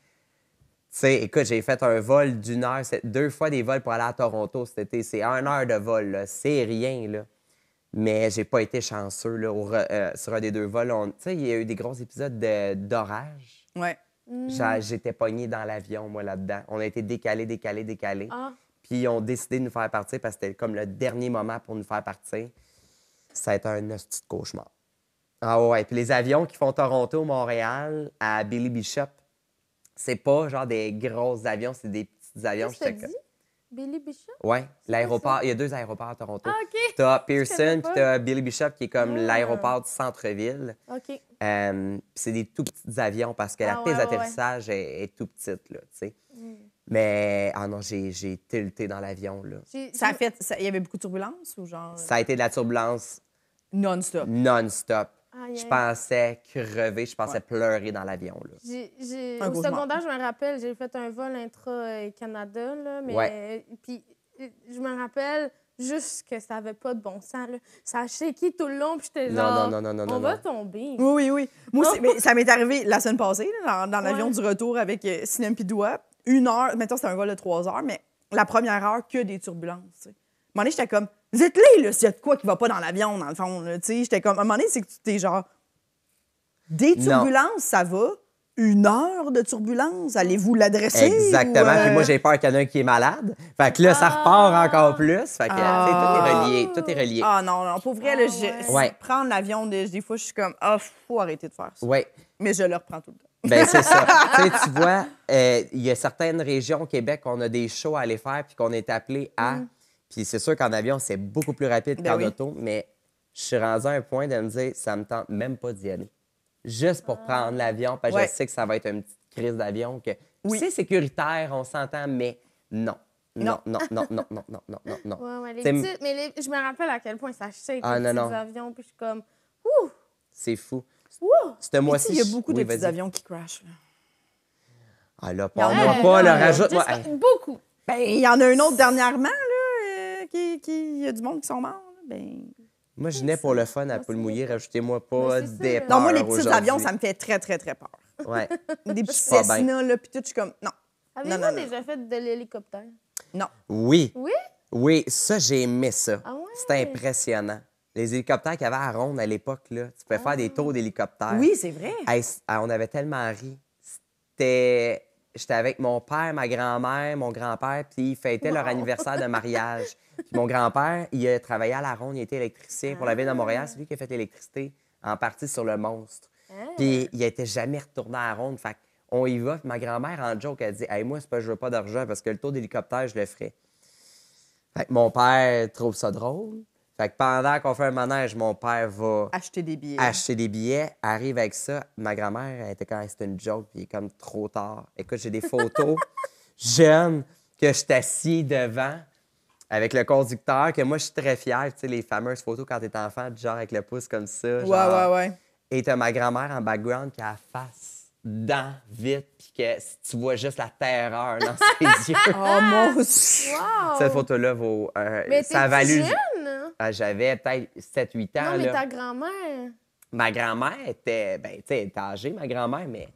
sais, écoute, j'ai fait un vol d'une heure, deux fois des vols pour aller à Toronto cet été. C'est une heure de vol, c'est rien. Là. Mais j'ai pas été chanceux là, euh, sur un des deux vols. Tu sais, il y a eu des gros épisodes d'orage. Ouais. J'étais pogné dans l'avion, moi, là-dedans. On a été décalé, décalé, décalé. Ah. Puis ils ont décidé de nous faire partir parce que c'était comme le dernier moment pour nous faire partir. Ça a été un petit cauchemar. Ah ouais, puis les avions qui font Toronto, Montréal, à Billy Bishop, c'est pas genre des gros avions, c'est des petits avions. Tu Billy Bishop? Oui, l'aéroport. Il y a deux aéroports à Toronto. Ah, tu as Pearson, puis tu as Billy Bishop, qui est comme ah. l'aéroport du centre-ville. OK. Euh, c'est des tout petits avions parce que la ah, piste d'atterrissage est, tout petite, là, tu sais. Hmm. Mais, ah non, j'ai tilté dans l'avion, là. Ça a fait. Il y avait beaucoup de turbulence ou genre. Ça a été de la turbulence. Non-stop. Non-stop. Je pensais crever, je pensais pleurer dans l'avion. Au secondaire, je me rappelle, j'ai fait un vol intra-Canada, euh, là, mais euh, puis euh, je me rappelle juste que ça n'avait pas de bon sens. Là. Ça a tout le long, puis j'étais genre, non, non, non, on va tomber. Oui, oui, oui. Moi, ça m'est arrivé la semaine passée, dans, l'avion du retour avec Sinem Une heure, maintenant c'était un vol de trois heures, mais la première heure, que des turbulences. À un moment donné, j'étais comme, vous êtes là, s'il y a de quoi qui va pas dans l'avion, dans le fond, là, tu sais. J'étais comme, à un moment donné, c'est que tu t'es genre. Des turbulences, ça va. Une heure de turbulences, allez-vous l'adresser? Exactement. Puis moi, euh, j'ai peur qu'il y en ait un qui est malade. Fait que là, ça ah. repart encore plus. Fait que, tout est ah. relié. Tout est relié. Ah non, non. Pour ah, je... prendre l'avion, des fois, je suis comme, ah, oh, faut arrêter de faire ça. Oui. Mais je le reprends tout le temps. Ben c'est ça. tu vois, euh, il y a certaines régions au Québec on a des shows à aller faire puis qu'on est appelé à mm. Puis c'est sûr qu'en avion, c'est beaucoup plus rapide ben qu'en auto, mais je suis rendu à un point de me dire, ça me tente même pas d'y aller. Juste pour ah. prendre l'avion, parce que je sais que ça va être une petite crise d'avion. Que... Oui. C'est sécuritaire, on s'entend, mais non. Non, non, non, non, non, non, non, non, mais je me rappelle à quel point ça chute ah, les petits avions, puis je suis comme, ouh! C'est fou. C'était moi ci il y a beaucoup de petits avions qui crashent. Ah là, parle-moi pas, là, rajoute Beaucoup. Ben, il y en a un autre dernièrement, qu'il y a du monde qui sont morts, ben... Moi, je n'ai pour le fun à poule mouillée. Rajoutez-moi ben, pas des Non, moi, les petits avions, ça me fait très, très, très peur. Ouais. Des petits Cessna, là, puis tout, je suis comme... Non. Avez-vous déjà fait de l'hélicoptère? Non. Oui. Oui? Oui, ça, j'ai aimé ça. Ah oui? C'était impressionnant. Les hélicoptères qu'il y avait à Ronde à l'époque, là, tu pouvais faire des ah. tours d'hélicoptère. Oui, c'est vrai. Ah, on avait tellement ri. C'était j'étais avec mon père, ma grand-mère, mon grand-père, puis ils fêtaient leur anniversaire de mariage. mon grand-père, il a travaillé à la ronde, il était électricien pour la ville de ah. Montréal. C'est lui qui a fait l'électricité en partie sur le monstre. Ah. Puis il n'était jamais retourné à la ronde. Fait on y va. Puis ma grand-mère, en joke, elle dit Hey, moi, c'est pas je veux pas d'argent parce que le tour d'hélicoptère, je le ferai. Fait mon père trouve ça drôle. Fait que pendant qu'on fait un manège, mon père va acheter des billets. Acheter des billets, arrive avec ça. Ma grand-mère, elle était quand c'était une joke, puis comme trop tard. Écoute, j'ai des photos jeunes que je assis devant avec le conducteur, que moi, je suis très fier. Tu sais, les fameuses photos quand t'es enfant, genre avec le pouce comme ça. ouais, ouais, ouais. Et t'as ma grand-mère en background qui a la face dans vite, puis que tu vois juste la terreur dans ses yeux. Oh mon Dieu! Cette photo-là vaut. Euh, Mais ça va ah, j'avais peut-être 7-8 ans. Non, mais ta grand-mère. Ma grand-mère était. Ben, âgée, ma grand-mère, mais.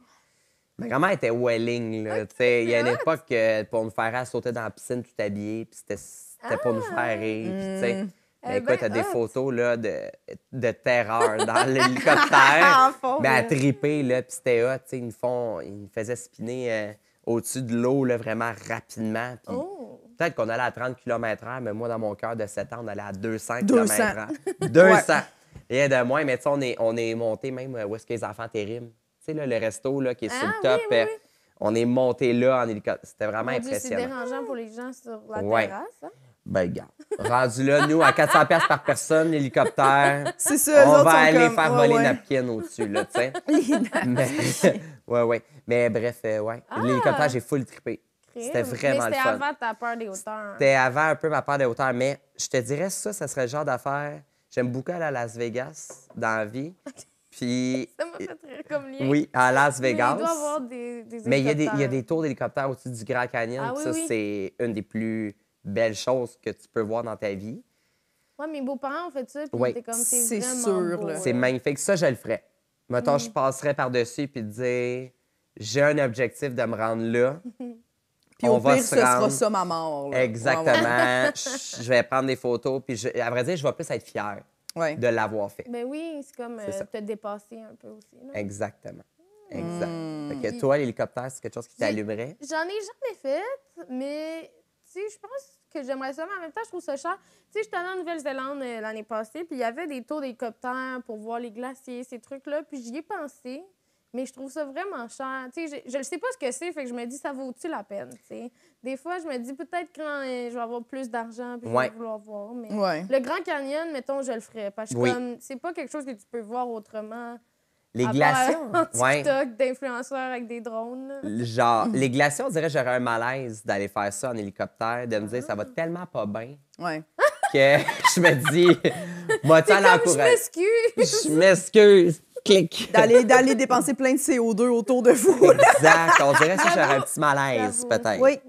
Ma grand-mère était welling, là. Il y a une époque euh, pour nous faire sauter dans la piscine tout habillée, puis c'était c'était pour nous faire ah! rire, tu sais. Hmm. Ben, eh ben, t'as des photos là, de, de terreur dans l'hélicoptère. Ben, à triper, puis c'était tu sais, ils, font, ils faisaient spinner euh, au-dessus de l'eau, vraiment rapidement. Oh! Peut-être qu'on allait à 30 km/h, mais moi, dans mon cœur de 7 ans, on allait à 200 km/h. 200! Et de moins, mais tu sais, on est, monté même euh, où est-ce que les enfants terribles. Tu sais, le resto qui est sur le ah top. Euh, on est monté là en hélicoptère. C'était vraiment impressionnant. C'est dérangeant pour les gens sur la terrasse. Hein? Ben, gars. Rendu là, nous, à 400 pièces par personne, l'hélicoptère. C'est ça, On va aller faire voler ouais, napkin au-dessus, là, tu sais. Mais... ouais, ouais. Mais bref, euh, ouais. Ah! L'hélicoptère, j'ai full trippé. C'était vraiment mais C'était avant ta peur des hauteurs. C'était avant un peu ma peur des hauteurs, mais je te dirais ça, ça serait le genre d'affaire. J'aime beaucoup aller à Las Vegas dans la vie. Puis. ça m'a fait rire comme lien. Oui, à Las Vegas. Mais il doit avoir des, des Mais il y, a des, il y a des tours d'hélicoptère au-dessus du Grand Canyon. Ah ça, c'est une des plus belles choses que tu peux voir dans ta vie. Oui, mes beaux-parents ont fait ça. Puis oui. comme, c'est sûr. C'est magnifique. Ça, je le ferais. Mettons, je mm. passerais par-dessus puis dire j'ai un objectif de me rendre là. on va se ce sera ça ma mort. Exactement. je vais prendre des photos, puis à vrai dire, je vais plus être fière de l'avoir fait. Ben oui, c'est comme euh, te dépasser un peu aussi. Exactement. Hmm. Exact. toi, l'hélicoptère, c'est quelque chose qui t'allumerait? J'en ai jamais fait, mais tu je pense que j'aimerais ça, mais en même temps, je trouve ça cher. Tu sais, j'étais allée en Nouvelle-Zélande euh, l'année passée, puis il y avait des tours d'hélicoptère pour voir les glaciers, ces trucs-là, puis j'y ai pensé. Mais je trouve ça vraiment cher. Tu sais, je ne sais pas ce que c'est, fait que je me dis, ça vaut-tu la peine? sais? Des fois, je me dis, peut-être quand euh, je vais avoir plus d'argent, puis je vais vouloir voir. Mais le Grand Canyon, mettons, je le ferais. Parce que c'est pas quelque chose que tu peux voir autrement. Les glaciers. Ouais. TikTok d'influenceurs avec des drones. Genre, les glaciers, on dirait que j'aurais un malaise d'aller faire ça en hélicoptère, de me dire, ça va ah. tellement pas bien. Que je me dis, moi, tu Je m'excuse. Je m'excuse. D'aller, dépenser plein de CO2 autour de vous. exact. On dirait que j'aurais un petit malaise, peut-être. Oui.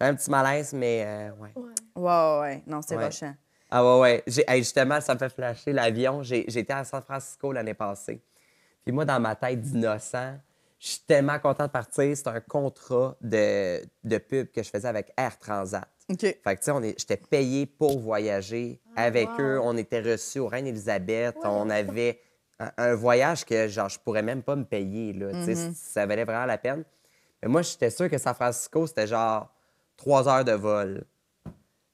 un petit malaise, mais euh, Oui, ouais. Ouais, Non, c'est rochant. Ah ouais, ouais. justement, ça me fait flasher l'avion. J'étais à San Francisco l'année passée. Puis moi, dans ma tête d'innocent, je suis tellement content de partir. C'est un contrat de, de, pub que je faisais avec Air Transat. OK. Fait que, tu sais, j'étais payé pour voyager ah, avec eux. On était reçus au Reine-Élisabeth. On avait un, voyage que genre, je pourrais même pas me payer. Là, mm-hmm. Ça valait vraiment la peine. Mais moi, j'étais sûr que San Francisco, c'était genre trois heures de vol.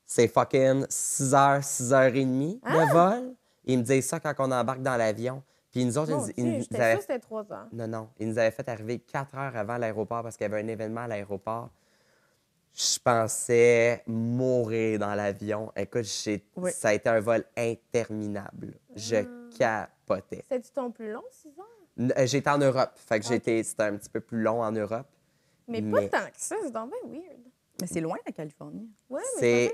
C'est fucking 6 heures, 6 heures et demie de ah! vol. Ils me disaient ça quand on embarque dans l'avion. Puis nous autres, ils, nous avaient... c'était heures. Non, non. Ils nous avaient fait arriver 4 heures avant l'aéroport parce qu'il y avait un événement à l'aéroport. Je pensais mourir dans l'avion. Écoute, ça a été un vol interminable. Je ah. C'est du temps plus long, 6 ans? Euh, j'étais en Europe. Fait que j'étais, c'était un petit peu plus long en Europe. Mais, pas tant que ça, c'est dans bien weird. Mais c'est loin, la Californie. Oui, mais.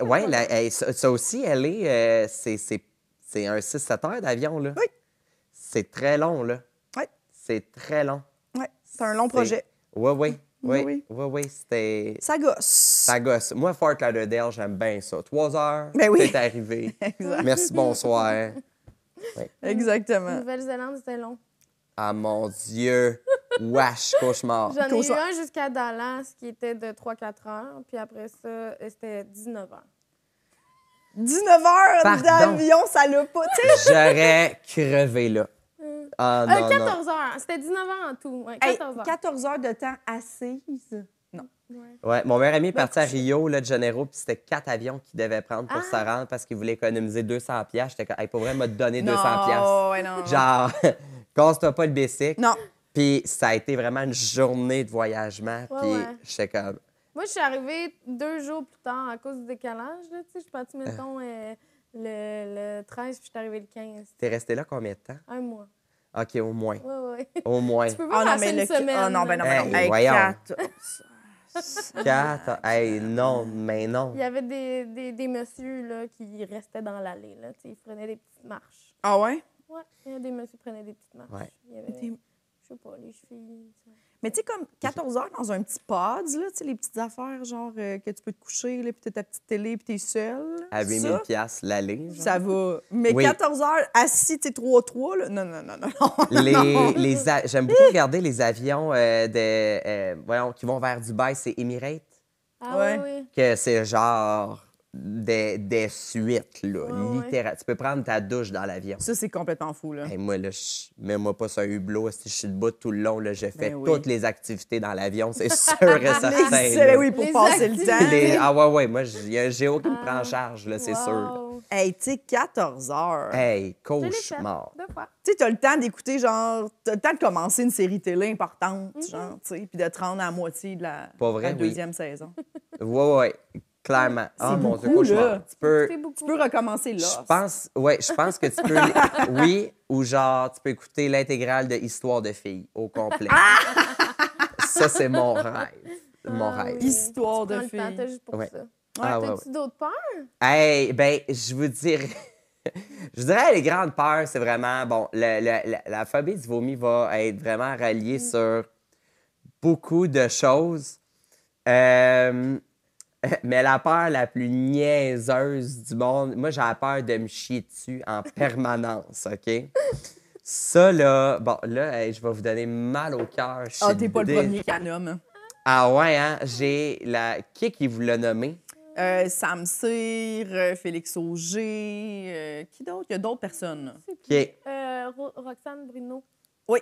C'est... ça aussi, elle est. Euh, c'est, c'est, c'est un 6-7 heures d'avion, là. Oui. C'est très long, là. Oui. C'est très long. Oui. C'est un long projet. Oui, oui, oui, oui, c'était... Ça gosse. Ça gosse. Moi, Fort Lauderdale, j'aime bien ça. Trois heures, ben oui. t'es arrivé. exact. Merci, bonsoir. Exactement. Nouvelle-Zélande, c'était long. Ah mon Dieu! Wesh, cauchemar. J'en ai eu un jusqu'à Dallas qui était de 3-4 heures, puis après ça, euh, c'était 19 heures. 19 heures d'avion, ça l'a pas. J'aurais crevé là. Euh, ah, non, 14 euh, heures. C'était 19 heures en tout. 14, heures. 14 heures de temps assise. Ouais. Mon meilleur ami est ben, parti à Rio, de Généraux. puis c'était quatre avions qu'il devait prendre pour se ah! rendre parce qu'il voulait économiser 200 piastres. J'étais comme, hey, pour m'a donné 200 piastres. Genre, casse pas le bicycle. Non. Puis ça a été vraiment une journée de voyagement. puis j'étais comme... Moi, je suis arrivée deux jours plus tard à cause du décalage. je suis partie, mettons, euh. Euh, le, 13, puis je suis arrivée le 15. T'es resté là combien de temps? Un mois. OK, au moins. Oui, oui. Au moins. tu peux pas ah, passer une semaine. Ah, non, ben non, ben non. Oh, Quatre. Hey, non, mais non. Il y avait des, des, des messieurs là, qui restaient dans l'allée. Là. ils prenaient des petites marches. Ah ouais? Oui, des messieurs prenaient des petites marches. Ouais. Mais tu sais, comme 14 heures dans un petit pod, là, tu sais, les petites affaires, genre euh, que tu peux te coucher, là, puis t'as ta petite télé, puis t'es seule. À 8000 la l'aller. Ça va. Mais 14 heures assis, t'es 3-3, là, non, non, non, non, Les, les J'aime beaucoup regarder les avions euh, de, euh, voyons, qui vont vers Dubaï, c'est Emirates. Ah oui, oui. que c'est genre des, suites, là, littéralement. Tu peux prendre ta douche dans l'avion. Ça, c'est complètement fou, là. Hey, moi, là, mets-moi pas sur un hublot. Si je suis debout tout le long, là, j'ai fait ben toutes les activités dans l'avion, c'est sûr et certain. C'est oui, pour passer le temps. Ah ouais, ouais, moi, j'ai un géo qui me prend ah, en charge, là, c'est sûr. Hey, tu sais, 14 heures. Hey, cauchemar. Tu sais, t'as le temps d'écouter, genre, t'as le temps de commencer une série télé importante, mm-hmm. genre, tu sais, puis de te rendre à la moitié de la, saison. deuxième oui. saison. ouais, ouais. Clairement. Ah, mon Dieu, Tu peux, recommencer là. Je pense, ouais, je pense que tu peux. oui, ou genre, tu peux écouter l'intégrale de Histoire de filles au complet. Ah! ça, c'est mon rêve. Ah, Histoire de filles. ouais. Ouais, T'as-tu d'autres peurs? Hey, ben, je vous dirais. je dirais les grandes peurs, c'est vraiment. Bon, le, la, la, phobie du vomi va être vraiment ralliée mm. sur beaucoup de choses. Euh, Mais la peur la plus niaiseuse du monde, moi, j'ai la peur de me chier dessus en permanence, OK? Ça, là, bon, là, je vais vous donner mal au cœur. Ah, oh, t'es pas le premier canom. Ah ouais, hein? J'ai la... Qui qui vous l'a nommé? Euh, Sam Cyr, euh, Félix Auger, euh, qui d'autre? Il y a d'autres personnes. OK. Roxane Bruno. Oui,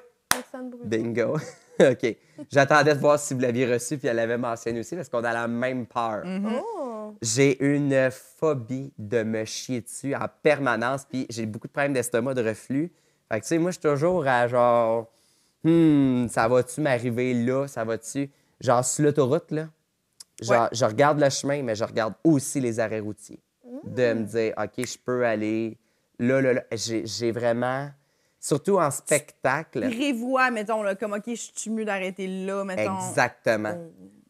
Bingo. OK. J'attendais de voir si vous l'aviez reçu, puis elle l'avait mentionné aussi, parce qu'on a la même peur. Mhm. Oh. J'ai une phobie de me chier dessus en permanence, puis j'ai beaucoup de problèmes d'estomac, de reflux. Fait que, tu sais, moi, je suis toujours à genre, hmm, ça va-tu m'arriver là? Ça va-tu? Genre, sur l'autoroute, là, je regarde le chemin, mais je regarde aussi les arrêts routiers. De mmh. me dire, OK, je peux aller là, là, là. J'ai vraiment Surtout en spectacle. Prévois, mettons, là, comme, OK, je suis mieux d'arrêter là, mettons. Exactement.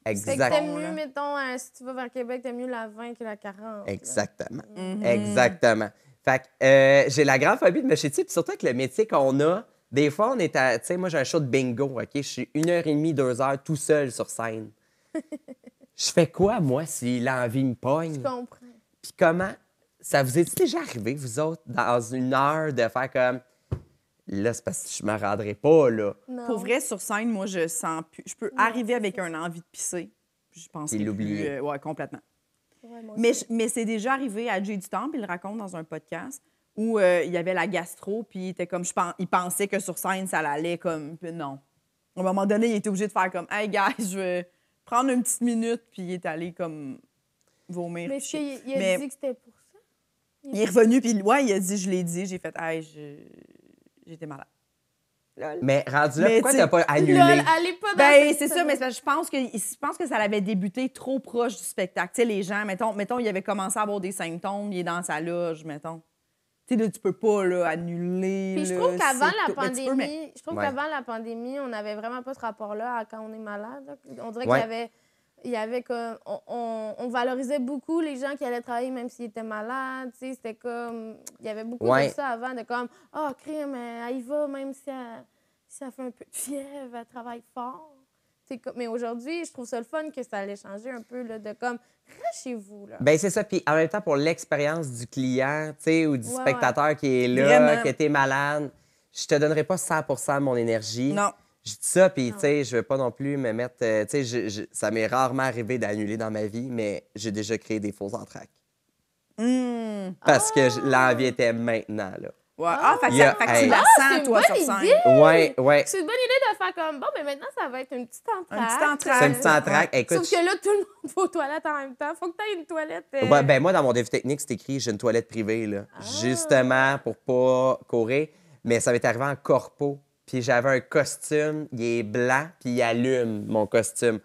Exactement. t'es mieux, mettons, euh, si tu vas vers Québec, t'es mieux la 20 que la 40. Exactement. Mm. Mm-hmm. Exactement. Fait que euh, j'ai la grande phobie de me chier dessus, surtout avec le métier qu'on a, des fois, on est à. Tu sais, moi, j'ai un show de bingo, OK? Je suis une heure et demie, deux heures tout seul sur scène. Je fais quoi, moi, si l'envie me pogne? Je comprends. Puis comment. Ça vous est déjà arrivé, vous autres, dans une heure, de faire comme là, c'est parce que je me rendrai pas, là. Pour vrai, sur scène, moi, je sens plus. Je peux arriver avec un envie de pisser. Je pense que. Euh, complètement. mais, mais c'est déjà arrivé à Jay puis il raconte dans un podcast, où euh, il y avait la gastro, puis il était comme. Je pense, il pensait que sur scène, ça allait comme. Non. À un moment donné, il était obligé de faire comme Hey, gars je veux prendre une petite minute, puis il est allé comme vomir. Mais il, a dit que c'était pour ça. Il, est revenu, puis ouais, il a dit Je l'ai dit, j'ai fait Hey, je j'étais malade. Mais rendu là, pourquoi t'as pas annulé? ben, c'est ça, mais je pense, que, je pense que ça l'avait débuté trop proche du spectacle. Tu sais, les gens, mettons, mettons, il avait commencé à avoir des symptômes, il est dans sa loge, mettons. Tu sais, tu peux pas annuler. Puis je trouve qu'avant la pandémie, je trouve qu'avant la pandémie, on n'avait vraiment pas ce rapport-là à quand on est malade. On dirait qu'il y avait il y avait comme on, valorisait beaucoup les gens qui allaient travailler même s'ils étaient malades c'était comme il y avait beaucoup de ça avant de comme oh crime euh, elle y va même si ça fait un peu de fièvre elle travaille fort mais aujourd'hui je trouve ça le fun que ça allait changer un peu là, de comme « vous là ben c'est ça puis en même temps pour l'expérience du client tu ou du spectateur qui est là que tu es malade je te donnerai pas 100% de mon énergie non je dis ça, puis, tu ah sais, je veux pas non plus me mettre. Euh, tu sais, ça m'est rarement arrivé d'annuler dans ma vie, mais j'ai déjà créé des faux entraques. Mmh. Parce que l'envie ah! était maintenant, là. Ouais. Ah, ça fait, yeah, fait, tu la ah, sens, toi, sur scène. Ouais, ouais. C'est une bonne idée de faire comme, bon, mais maintenant, ça va être une petite entraque. Une petite entraque. C'est une petite entraque. Écoute, Sauf que là, tout le monde va aux toilettes en même temps. Faut que tu aies une toilette. Euh... ben, moi, dans mon défi technique, c'est écrit, j'ai une toilette privée, là. Justement, pour pas courir. Mais ça m'est arrivé en corpo puis j'avais un costume, il est blanc, puis il allume mon costume.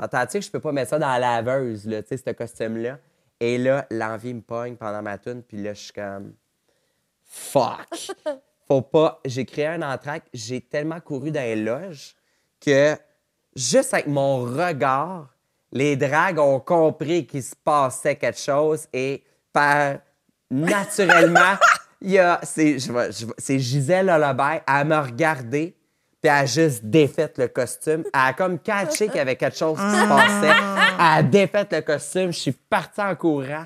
S'entends-tu que je peux pas mettre ça dans la laveuse, là, tu sais, ce costume-là? Et là, l'envie me pogne pendant ma tune, puis là, je suis comme Fuck! Faut pas. J'ai créé un entraque, j'ai tellement couru dans les loges que juste avec mon regard, les dragues ont compris qu'il se passait quelque chose et par naturellement, il y a, c'est, c'est Gisèle Hollobert, elle me regardé, puis elle a juste défait le costume. Elle a comme catché qu'il y avait quelque chose qui se ah. passait. Elle a défait le costume, je suis partie en courant.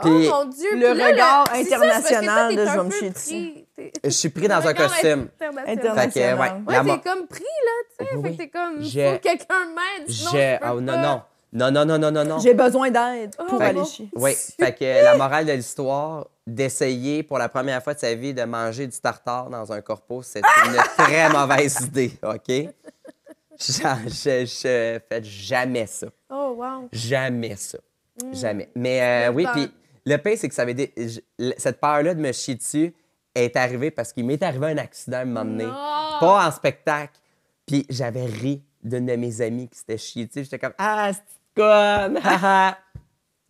Oh mon Dieu! le regard international je de je me suis je suis pris dans un costume. international. ouais, t'es comme pris, là, tu sais. comme, faut quelqu'un m'aide, oh, non, non, non, non, non, non, non, J'ai besoin d'aide pour aller chier. Oui, fait que la morale de l'histoire, d'essayer pour la première fois de sa vie de manger du tartare dans un corpo, c'est une très mauvaise idée, OK? Je, je, fais jamais ça. Oh, wow. Jamais ça. Hmm. Jamais. Mais euh, oui, puis le pire, c'est que ça avait cette peur-là de me chier dessus est arrivée parce qu'il m'est arrivé un accident à un moment Pas en spectacle. Puis j'avais ri d'une de mes amis qui s'était chiée dessus. J'étais comme « Ah, c'est con! »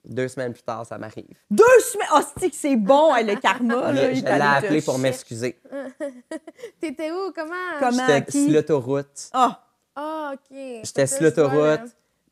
Deux semaines plus tard, ça m'arrive. Deux semaines? Hostie, ah, que c'est bon, elle le karma. là, appeler appelé pour m'excuser. T'étais où? Comment? J'étais sur l'autoroute. Ah, ah OK. J'étais sur l'autoroute. Hein.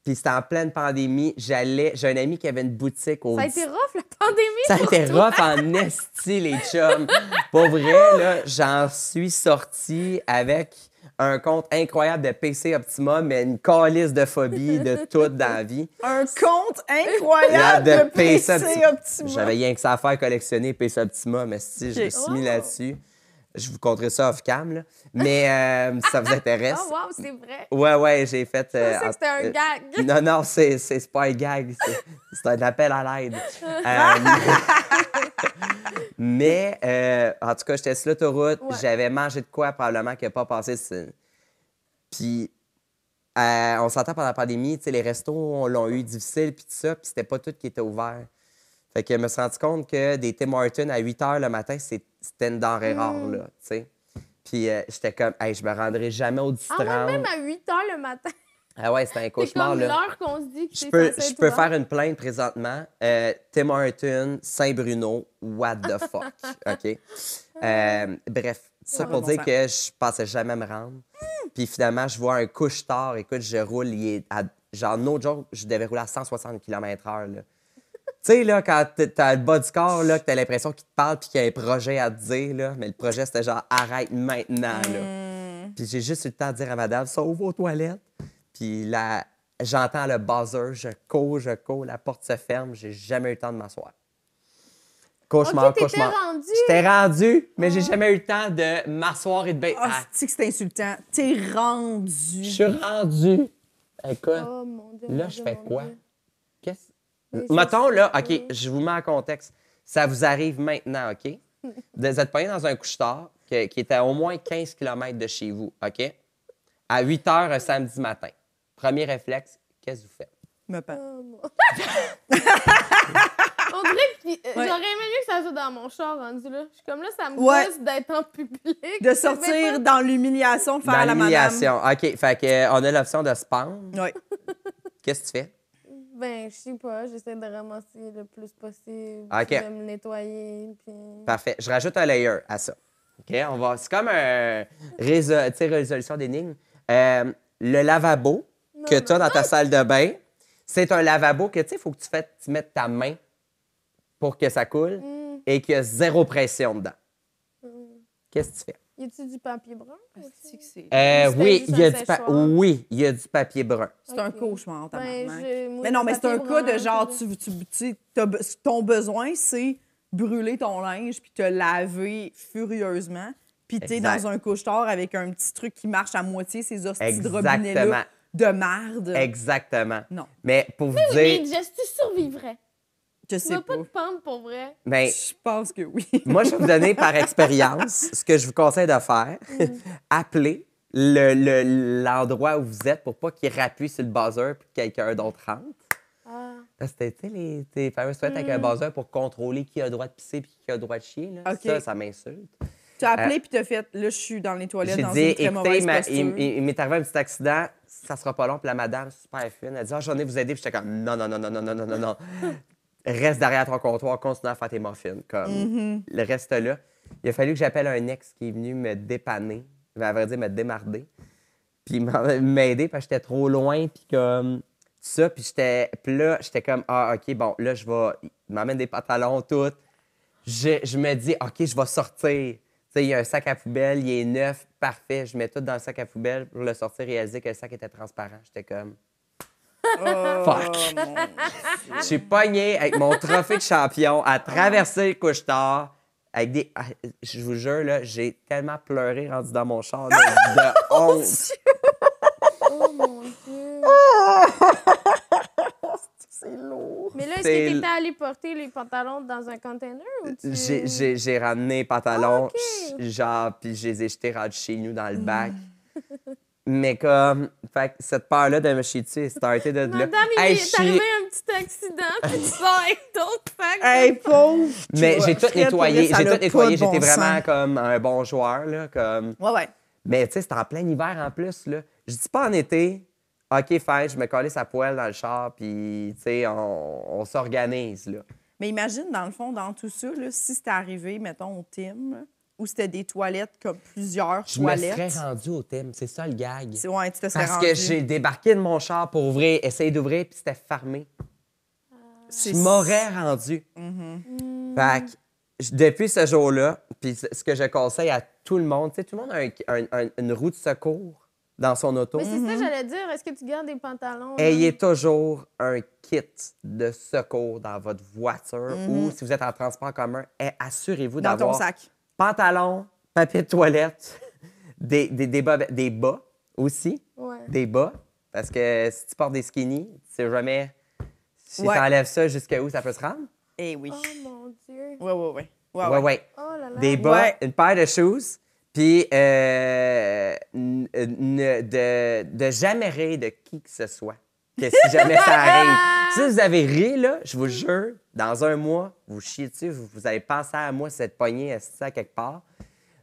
Puis c'était en pleine pandémie. J'allais. J'ai un ami qui avait une boutique au. Ça a été rough, la pandémie? Ça a été rough en esti, les chums. Pour vrai, là, j'en suis sorti avec un compte incroyable de PC Optima, mais une calice de phobie de toute dans la vie. Un compte incroyable de, PC, Optima. J'avais rien que ça à faire collectionner PC Optima, mais si je me suis mis là-dessus. Je vous conterai ça off-cam, Mais euh, ça vous intéresse. oh, wow, c'est vrai. Ouais, ouais, j'ai fait. Euh, que c'était un euh, gag. non, non, c'est, c'est, pas un gag. C'est, un appel à l'aide. mais, en tout cas, j'étais sur l'autoroute. J'avais mangé de quoi, probablement, qui n'a pas passé. Puis, on s'entend pendant la pandémie, tu sais, les restos l'ont eu difficile, puis tout ça, puis c'était pas tout qui était ouvert. Fait que je me suis rendu compte que des Tim Hortons à 8 h le matin, c'était une denrée mm. rare, là, tu sais. Puis euh, j'étais comme, hey, je me rendrai jamais au 10 ah, ouais, même à 8 h le matin. Ah ouais, c'était un cauchemar. C'est l'heure qu'on se dit que Je peux, je peux faire une plainte présentement. Euh, Tim Hortons, Saint-Bruno, what the fuck, OK? Ah. Euh, bref, ça pour dire que je pensais jamais me rendre. Hmm. Puis finalement, je vois un couche-tard. Écoute, je roule, il est à, genre, no jour, je devais rouler à 160 km/h. Tu sais, là, quand t'as le bas du corps, là, que t'as l'impression qu'il te parle puis qu'il y a un projet à te dire, là, mais le projet, c'était genre arrête maintenant, là. Hmm. Puis j'ai juste eu le temps de dire à madame, sauve aux toilettes. Puis là, j'entends le buzzer, je cours, je cours, la porte se ferme, j'ai jamais eu le temps de m'asseoir. Cauchemar, okay, cauchemar. Rendu. J'étais rendu, mais j'ai oh. jamais eu le temps de m'asseoir et de baisser. Oh, c'est que c'est insultant. T'es rendu. Je suis rendu. Écoute, oh là, je fais quoi? Qu'est-ce euh, mettons, là, OK, je vous mets en contexte. Ça vous arrive maintenant, OK? Vous êtes pogné dans un couche-tard qui, est était à au moins 15 km de chez vous, OK? À 8 h un samedi matin. Premier réflexe, qu'est-ce que vous faites? Me oh, On dirait que euh, j'aurais aimé mieux que ça soit dans mon char rendu là. Je suis comme là, ça me ouais. d'être en public. De sortir dans l'humiliation, faire la madame. l'humiliation. OK. Fait que, euh, on a l'option de se pendre. Oui. Qu'est-ce que tu fais? Ben, je sais pas. J'essaie de ramasser le plus possible. OK. De me nettoyer. Parfait. Je rajoute un layer à ça. OK? On va... C'est comme une résolution d'énigme. Euh, le lavabo que tu as dans ta ah! salle de bain, c'est un lavabo que, tu sais, il faut que tu, fasses, tu mettes ta main pour que ça coule mm. et qu'il y a zéro pression dedans. Mm. Qu'est-ce que tu fais? Y a du papier brun? Ah, euh, oui, il y a du oui, il y a du papier brun. C'est un cauchemar, ben, ta Mais non, mais c'est un cas de genre, tu, tu, tu- ton besoin, c'est brûler ton linge puis te laver furieusement. Puis t'es dans un couche avec un petit truc qui marche à moitié, ces hosties de Exactement. de marde. Exactement. Non. Mais pour vous dire, Mais oui, tu survivrais tu veux pas. de te pour vrai? je pense que oui. moi, je vais vous donner par expérience ce que je vous conseille de faire. Appelez l'endroit le, où vous êtes pour pas qu'il rappuie sur le buzzer puis que quelqu'un d'autre rentre. Ah. C'était, tu sais, les, fameuses toilettes avec un buzzer pour contrôler qui a le droit de pisser et qui a le droit de chier. Là. Ça, ça m'insulte. Tu as appelé euh, puis tu as fait, là, je suis dans les toilettes dans une très ma, il, m'est arrivé un petit accident, ça sera pas long. Puis la madame, super fine, elle dit, ah, oh, j'en ai vous aider. Puis j'étais comme, non, non, non, non, non, non, non, non reste derrière ton comptoir, continue à faire tes morphines. Comme mm-hmm. le reste là. Il a fallu que j'appelle un ex qui est venu me dépanner, à vrai dire me démarder, puis m'aider parce que j'étais trop loin, puis comme ça, puis j'étais là, j'étais comme ah ok bon là je vais, m'amène des pantalons tout, je, me dis ok je vais sortir, il y a un sac à poubelle, il est neuf, parfait, je mets tout dans le sac à poubelle pour le sortir, et réaliser que le sac était transparent, j'étais comme Oh, Fuck. Je suis pogné avec mon trophée de champion à traverser le couche Avec des. Ah, je vous jure, là, j'ai tellement pleuré rendu dans mon char de, oh, honte. oh mon Dieu. C'est lourd. Mais là, est-ce que tu allé porter les pantalons dans un container ou tu... Euh, j'ai ramené les ah, pantalons, genre, puis je les ai jetés de chez nous dans le bac. Hmm. Mais comme, fait que cette peur-là de me chier dessus, c'est arrêté de, de Madame, il arrivé un petit accident, puis tu vas d'autres facs. Hey, pauvre! Mais j'ai tout nettoyé, j'ai tout nettoyé. J'étais vraiment comme un bon joueur, là. Comme... Ouais, ouais. Mais tu sais, c'était en plein hiver en plus, là. Je dis pas en été, OK, fait, je me collais sa poêle dans le char, puis tu sais, on, s'organise, là. Mais imagine, dans le fond, dans tout ça, là, si c'était arrivé, mettons, au team ou c'était des toilettes comme plusieurs toilettes. Je me serais rendu au thème, c'est ça le gag. Parce que j'ai débarqué de mon char pour ouvrir, essayer d'ouvrir, puis c'était fermé. Euh, je m'aurais rendu. Mm-hmm. depuis ce jour-là, puis ce que je conseille à tout le monde, tu sais, tout le monde a une roue de secours dans son auto. Mais c'est ça que mm-hmm. j'allais dire. Est-ce que tu gardes des pantalons? Ayez toujours un kit de secours dans votre voiture ou mm-hmm. si vous êtes en transport commun, eh, assurez-vous d'avoir... Dans ton sac pantalon, papier de toilette, des, des, des, bas, aussi. Des bas. Parce que si tu portes des skinny, tu sais jamais si tu enlèves ça jusqu'à où ça peut se rendre. Eh oui. Oh mon Dieu. Ouais, ouais, ouais. Ouais, ouais. Oh des bas, une paire de shoes, puis euh, euh, de, de jamais rire de qui que ce soit que si jamais ça arrive. Si vous avez ri, là, je vous jure, dans un mois, vous chiez dessus, vous, vous avez pensé à moi, cette poignée ça quelque part.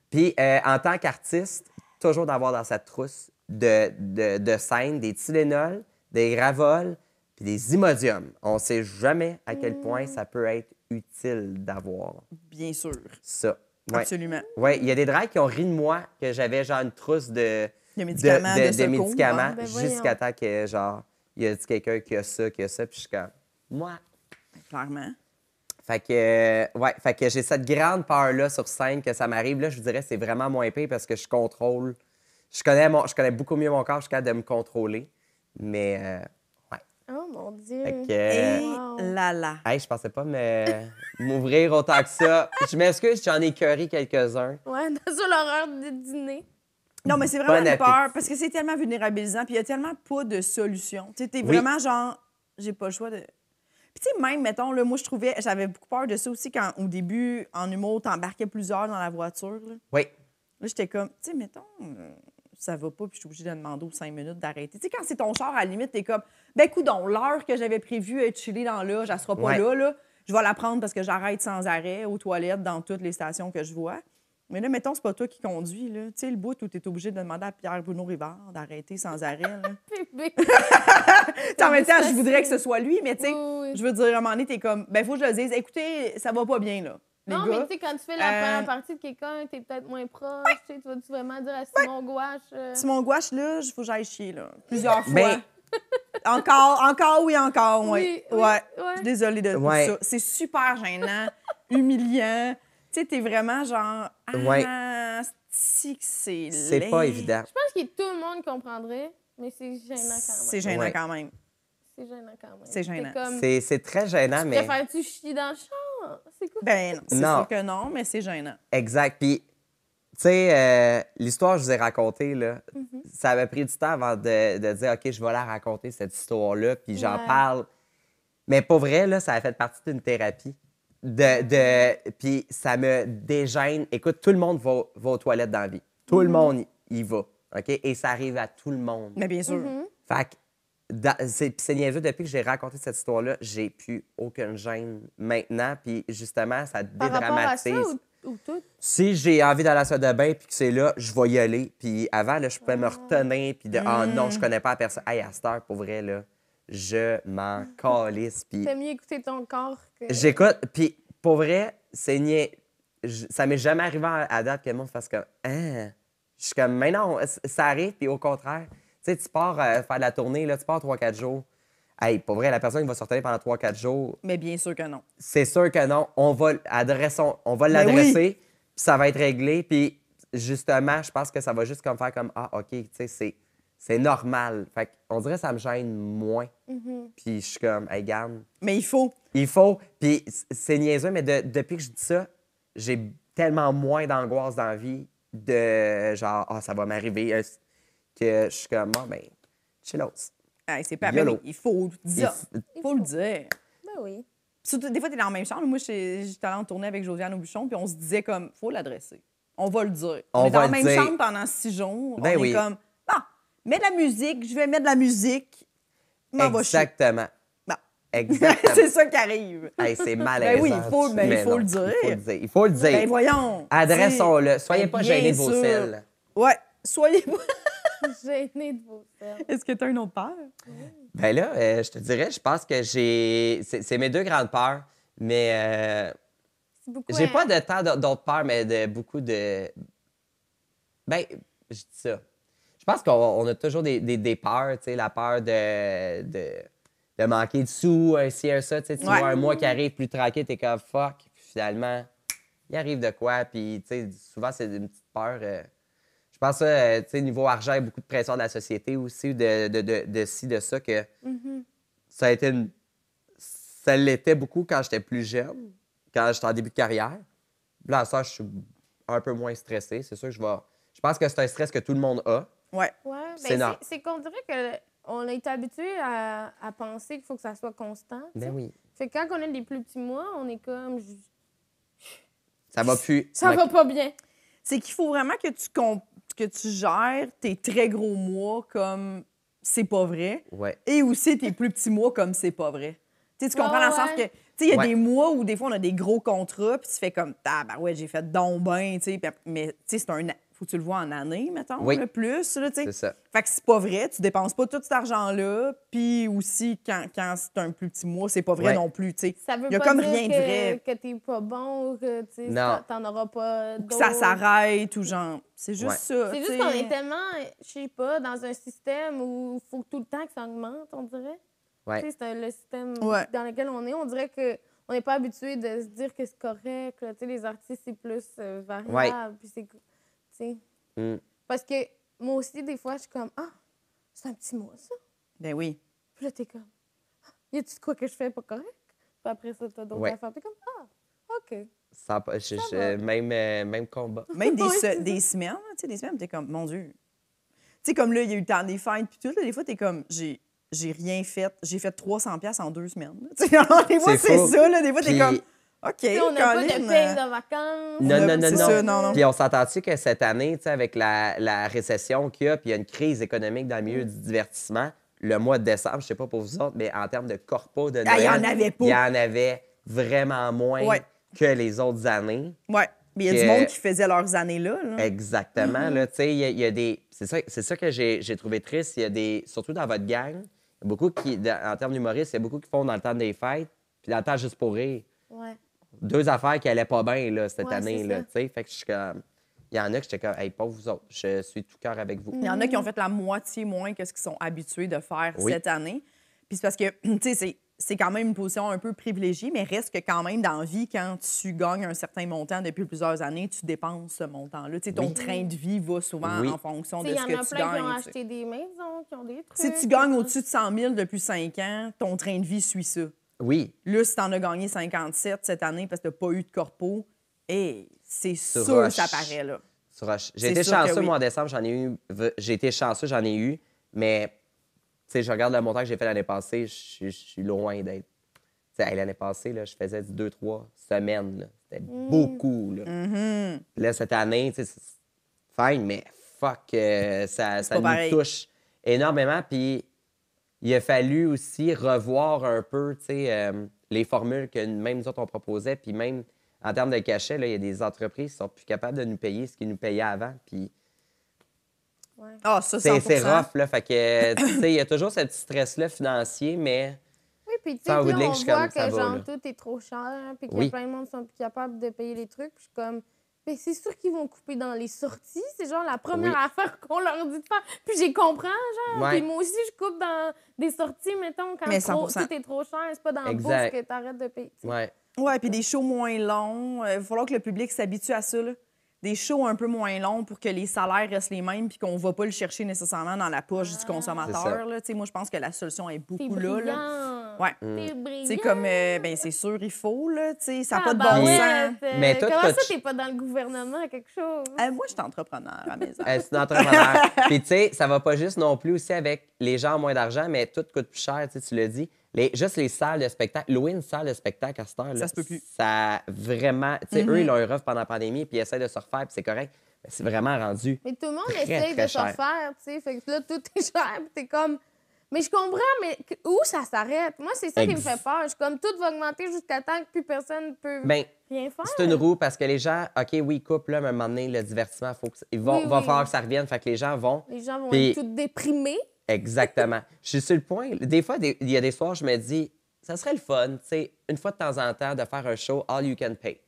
Puis, euh, en tant qu'artiste, toujours d'avoir dans sa trousse de, de, scène des Tylenol, des Gravol, puis des Imodium. On sait jamais à quel mm. point ça peut être utile d'avoir. Bien sûr. Ça. Absolument. Oui, il y a des drags qui ont ri de moi que j'avais genre une trousse de, de médicaments, de, hein? ben jusqu'à temps que genre il a quelqu'un qui a ça, qui a ça, puis je suis comme, moi. Clairement. Fait que, euh, ouais, fait que j'ai cette grande peur-là sur scène que ça m'arrive. Là, je vous dirais, c'est vraiment moins pire parce que je contrôle. Je connais, mon, je connais beaucoup mieux mon corps, je suis de me contrôler. Mais, euh, ouais. Oh mon Dieu. Fait euh, là là. Hey, je pensais pas mais m'ouvrir autant que ça. je m'excuse, j'en ai curé quelques-uns. Ouais, sur l'horreur du dîner. Non, mais c'est vraiment une peur parce que c'est tellement vulnérabilisant, puis il y a tellement pas de solution. Tu sais, t'es vraiment genre, j'ai pas le choix de. Puis tu sais, même, mettons, là, moi, je trouvais, j'avais beaucoup peur de ça aussi quand, au début, en humour, t'embarquais plusieurs dans la voiture. Oui. Là, j'étais comme, tu sais, mettons, ça va pas, puis je suis obligée de demander aux cinq minutes d'arrêter. Tu sais, quand c'est ton char, à la limite, t'es comme, ben, coudon, l'heure que j'avais prévu être chillée dans je ne serai pas là, là. Je vais la prendre parce que j'arrête sans arrêt aux toilettes dans toutes les stations que je vois. Mais là, mettons, c'est pas toi qui conduis, là. Tu sais, le bout où t'es obligé de demander à Pierre-Bruno Rivard d'arrêter sans arrêt, là. en même temps, je voudrais que ce soit lui, mais tu sais, je veux dire, à un moment donné, t'es comme, ben, faut que je le dise, écoutez, ça va pas bien, là. non, mais tu sais, quand tu fais la euh, première partie de quelqu'un, t'es peut-être moins proche. Tu sais, tu vas-tu vraiment dire à Simon Gouache. Euh? Simon Gouache, là, il faut que j'aille chier, là. Plusieurs ben, fois. encore, encore, oui, encore, oui. ouais. ouais. Je suis désolée de tout ça. C'est super gênant, humiliant. Tu sais, t'es vraiment genre. Ah, c'est pas évident. Je pense que tout le monde comprendrait, mais c'est gênant quand même. C'est gênant quand même. C'est gênant quand même. C'est gênant. C'est très gênant, tu mais. Préfères-tu chier dans le champ? C'est quoi? Ben non. C'est sûr que non, mais c'est gênant. Exact. Puis, tu sais, euh, l'histoire que je vous ai racontée, là, mhm. ça avait pris du temps avant de, de, dire, OK, je vais la raconter, cette histoire-là, puis j'en parle. Mais pour vrai, là, ça a fait partie d'une thérapie de, de puis ça me dégêne. Écoute, tout le monde va, aux toilettes dans vie. Tout le mm-hmm. monde y va. OK? Et ça arrive à tout le monde. Mais bien sûr. Mm-hmm. Fait que c'est niaiseux, depuis que j'ai raconté cette histoire-là, j'ai plus aucune gêne maintenant. Puis justement, ça Par Si j'ai envie d'aller à la salle de bain puis que c'est là, je vais y aller. Puis avant, là, je pouvais me ah. retenir puis de Ah non, je mm. connais pas la personne. à cette heure, pour vrai, là, je m'en calisse. Pis... mieux écouter ton corps que. J'écoute, puis pour vrai, c'est Ça m'est jamais arrivé à, date que le monde fasse comme. Hein? Je suis comme, mais non, ça arrive, puis au contraire. Tu sais, tu pars euh, faire de la tournée, là, tu pars 3-4 jours. Hey, pour vrai, la personne qui va sortir pendant 3-4 jours. Mais bien sûr que non. C'est sûr que non. On va, on va l'adresser, ça va être réglé, puis justement, je pense que ça va juste comme faire comme Ah, OK, tu sais, c'est c'est normal. Fait on dirait que ça me gêne moins. Mhm. Puis je suis comme, hey, Mais il faut. Il faut. Puis c'est niaiseux, mais depuis que je dis ça, j'ai tellement moins d'angoisse dans vie de genre, ah, ça va m'arriver, euh, que je suis comme, oh, ben, c'est pas Il faut le dire. Il, faut, le dire. Ben oui. Surtout, des fois, t'es dans la même chambre. Moi, j'étais allée en tournée avec Josiane Aubuchon, puis on se disait comme, faut l'adresser. On va le dire. On, est dans la même chambre pendant six jours. Ben on est comme, mets de la musique, je vais mettre de la musique, Exactement. Bon. Exactement. c'est ça qui arrive. c'est ben malaisant. oui, il faut, ben, le dire. Il faut le dire. Ben, voyons. Adressons-le. Soyez pas gênés de vos selles. Ouais, soyez pas... gênés de vos selles. Est-ce que tu as une autre peur? Ben là, euh, je te dirais, je pense que j'ai... C'est mes deux grandes peurs, mais... Euh... J'ai pas de temps d'autres peurs, mais de beaucoup de. Ben, je dis ça je pense qu'on a toujours des, peurs, la peur de, manquer de sous, ainsi ci, ça. Tu, vois un mois qui arrive plus tranquille, t'es comme fuck. Puis finalement, il arrive de quoi. Puis souvent, c'est une petite peur. Euh, je pense, que euh, niveau argent, il beaucoup de pression de la société aussi, de, de, de, ci, de ça, que mm-hmm. ça a Ça l'était beaucoup quand j'étais plus jeune, quand j'étais en début de carrière. Là, ça, je suis un peu moins stressé. C'est sûr que je vais. Je pense que c'est un stress que tout le monde a. Ouais. Ben, c'est qu'on dirait que on a habitué à, penser qu'il faut que ça soit constant. Ben oui. Fait quand on a des plus petits mois, on est comme. Ça va plus. Ça va pas bien. C'est qu'il faut vraiment que tu, que tu gères tes très gros mois comme c'est pas vrai. Ouais. Et aussi tes plus petits mois comme c'est pas vrai. tu comprends dans le ah sens que. Tu il y a des mois où des fois on a des gros contrats, puis tu fais comme, ah, ben ouais, j'ai fait Don ben, tu sais, mais tu sais, c'est un, tu le vois en année, mettons, le plus. c'est ça. Fait que c'est pas vrai, tu dépenses pas tout cet argent-là. Puis aussi, quand, quand c'est un plus petit mois, c'est pas vrai non plus. T'sais. Ça veut Il y a pas comme dire rien que, de vrai. que t'es pas bon que t'en auras pas d'autres. Ça s'arrête ou genre. C'est juste ça. C'est juste qu'on est tellement, je sais pas, dans un système où il faut tout le temps que ça augmente, on dirait. C'est le système dans lequel on est. On dirait que on n'est pas habitué de se dire que c'est correct. Là. Les artistes, c'est plus euh, variable. Puis c'est Mm. Parce que moi aussi, des fois, je suis comme Ah, c'est un petit mot, ça. Ben oui. Puis là, t'es comme ah, Y a-tu quoi que je fais pas correct? Puis après ça, t'as d'autres affaires. T'es comme Ah, OK. Ça, même, euh, même combat. Même des, semaines, tu sais, des semaines, t'es comme Mon Dieu. Tu sais, comme là, il y a eu le temps des fêtes, puis tout, là, des fois, t'es comme J'ai j'ai rien fait. J'ai fait 300 en deux semaines. des fois, c'est ça. Là. Des fois, t'es comme... OK. on n'a pas de de euh, vacances. Non, non, non, non. Puis on s'entend-tu que cette année, avec la, récession qu'il y a, puis il y a une crise économique dans le milieu du divertissement, le mois de décembre, je ne sais pas pour vous autres, mais en termes de corpo de Noël, il y en avait y en avait vraiment moins que les autres années. Oui. Mais il y a du monde qui faisait leurs années-là. Exactement. Mm-hmm. tu sais, des... C'est ça, que j'ai trouvé triste. Il y a des... Surtout dans votre gang, beaucoup qui... En termes d'humoristes, il y a beaucoup qui font dans le temps des fêtes puis dans le temps juste pour rire. Ouais deux affaires qui allaient pas bien cette année. Là, Il y en a qui étaient comme, hey, pas vous autres, je suis tout cœur avec vous. Il y en a qui ont fait la moitié moins que ce qu'ils sont habitués de faire cette année. Puis c'est parce que, c'est quand même une position un peu privilégiée, mais reste que quand même dans la vie, quand tu gagnes un certain montant depuis plusieurs années, tu dépenses ce montant-là. ton train de vie va souvent en fonction de ce que tu gagnes. Il y en a plein qui ont acheté des maisons, qui ont des trucs. Si tu gagnes euh. au-dessus de 100 000 depuis 5 ans, ton train de vie suit ça. Oui. Là, si t'en as gagné 57 cette année parce que t'as pas eu de corpo, et c'est ça que ça paraît, là. J'ai été chanceux, moi, en décembre, j'en ai eu. J'ai été chanceux, j'en ai eu, mais, tu sais, je regarde le montant que j'ai fait l'année passée, je suis loin d'être. sais, l'année passée, là, je faisais deux, trois semaines. C'était mm. beaucoup. Là. Mm-hmm. là. cette année, c'est fine, mais fuck, euh, ça, ça nous touche énormément. Puis il a fallu aussi revoir un peu sais, euh, les formules que même nous autres on proposait. Puis même en termes de cachet, il y a des entreprises qui sont plus capables de nous payer ce qu'ils nous payaient avant. Puis. Ouais. Oh, c'est rough, là. Fait que, il y a toujours ce petit stress-là financier, mais. Oui, puis tu sais, on voit que genre, tout est trop cher, puis que plein de monde sont plus capables de payer les trucs. je suis comme, mais ben, c'est sûr qu'ils vont couper dans les sorties. C'est genre la première affaire qu'on leur dit de faire. Puis j'ai comprends, genre. Puis moi aussi, je coupe dans des sorties, mettons, quand Mais trop, tout trop cher. C'est pas dans le bourse que t'arrêtes de payer. Ouais. Ouais, puis des shows moins longs. Il euh, va falloir que le public s'habitue à ça, Des shows un peu moins longs pour que les salaires restent les mêmes puis qu'on va pas le chercher nécessairement dans la poche du ah. consommateur. Là. moi, je pense que la solution est beaucoup là, là. Ouais. Mm. C'est comme, euh, ben c'est sûr, il faut, là, tu sais, ça n'a ah, pas de ben bon sens. Mais toi, comment ça, ça, n'es pas dans le gouvernement, quelque chose? Euh, moi, je suis entrepreneur à mes euh, heures. entrepreneur. Puis, tu sais, ça va pas juste non plus aussi avec les gens moins d'argent, mais tout coûte plus cher, tu tu le dis. Les, juste les salles de spectacle. Louer une salle de spectacle à cette heure, Ça se peut plus. Ça vraiment. Tu sais, mm-hmm. eux, ils l'ont eu rough pendant la pandémie, puis ils essaient de se refaire, puis c'est correct. Mais c'est vraiment rendu. Mais tout le monde essaie de se refaire. tu sais. Fait que là, tout est cher, puis es comme, mais je comprends, mais où ça s'arrête? Moi, c'est ça qui me fait peur. Je suis comme tout va augmenter jusqu'à temps que plus personne ne peut ben, rien faire. C'est une roue parce que les gens, OK, oui, coupe là, à un moment donné, le divertissement, faut que, il va, falloir que ça revienne. Fait que les gens vont. Les gens vont être tout déprimés. Exactement. je suis sur le point. Des fois, il y a des soirs, je me dis, ça serait le fun, tu sais, une fois de temps en temps, de faire un show All You Can Pay.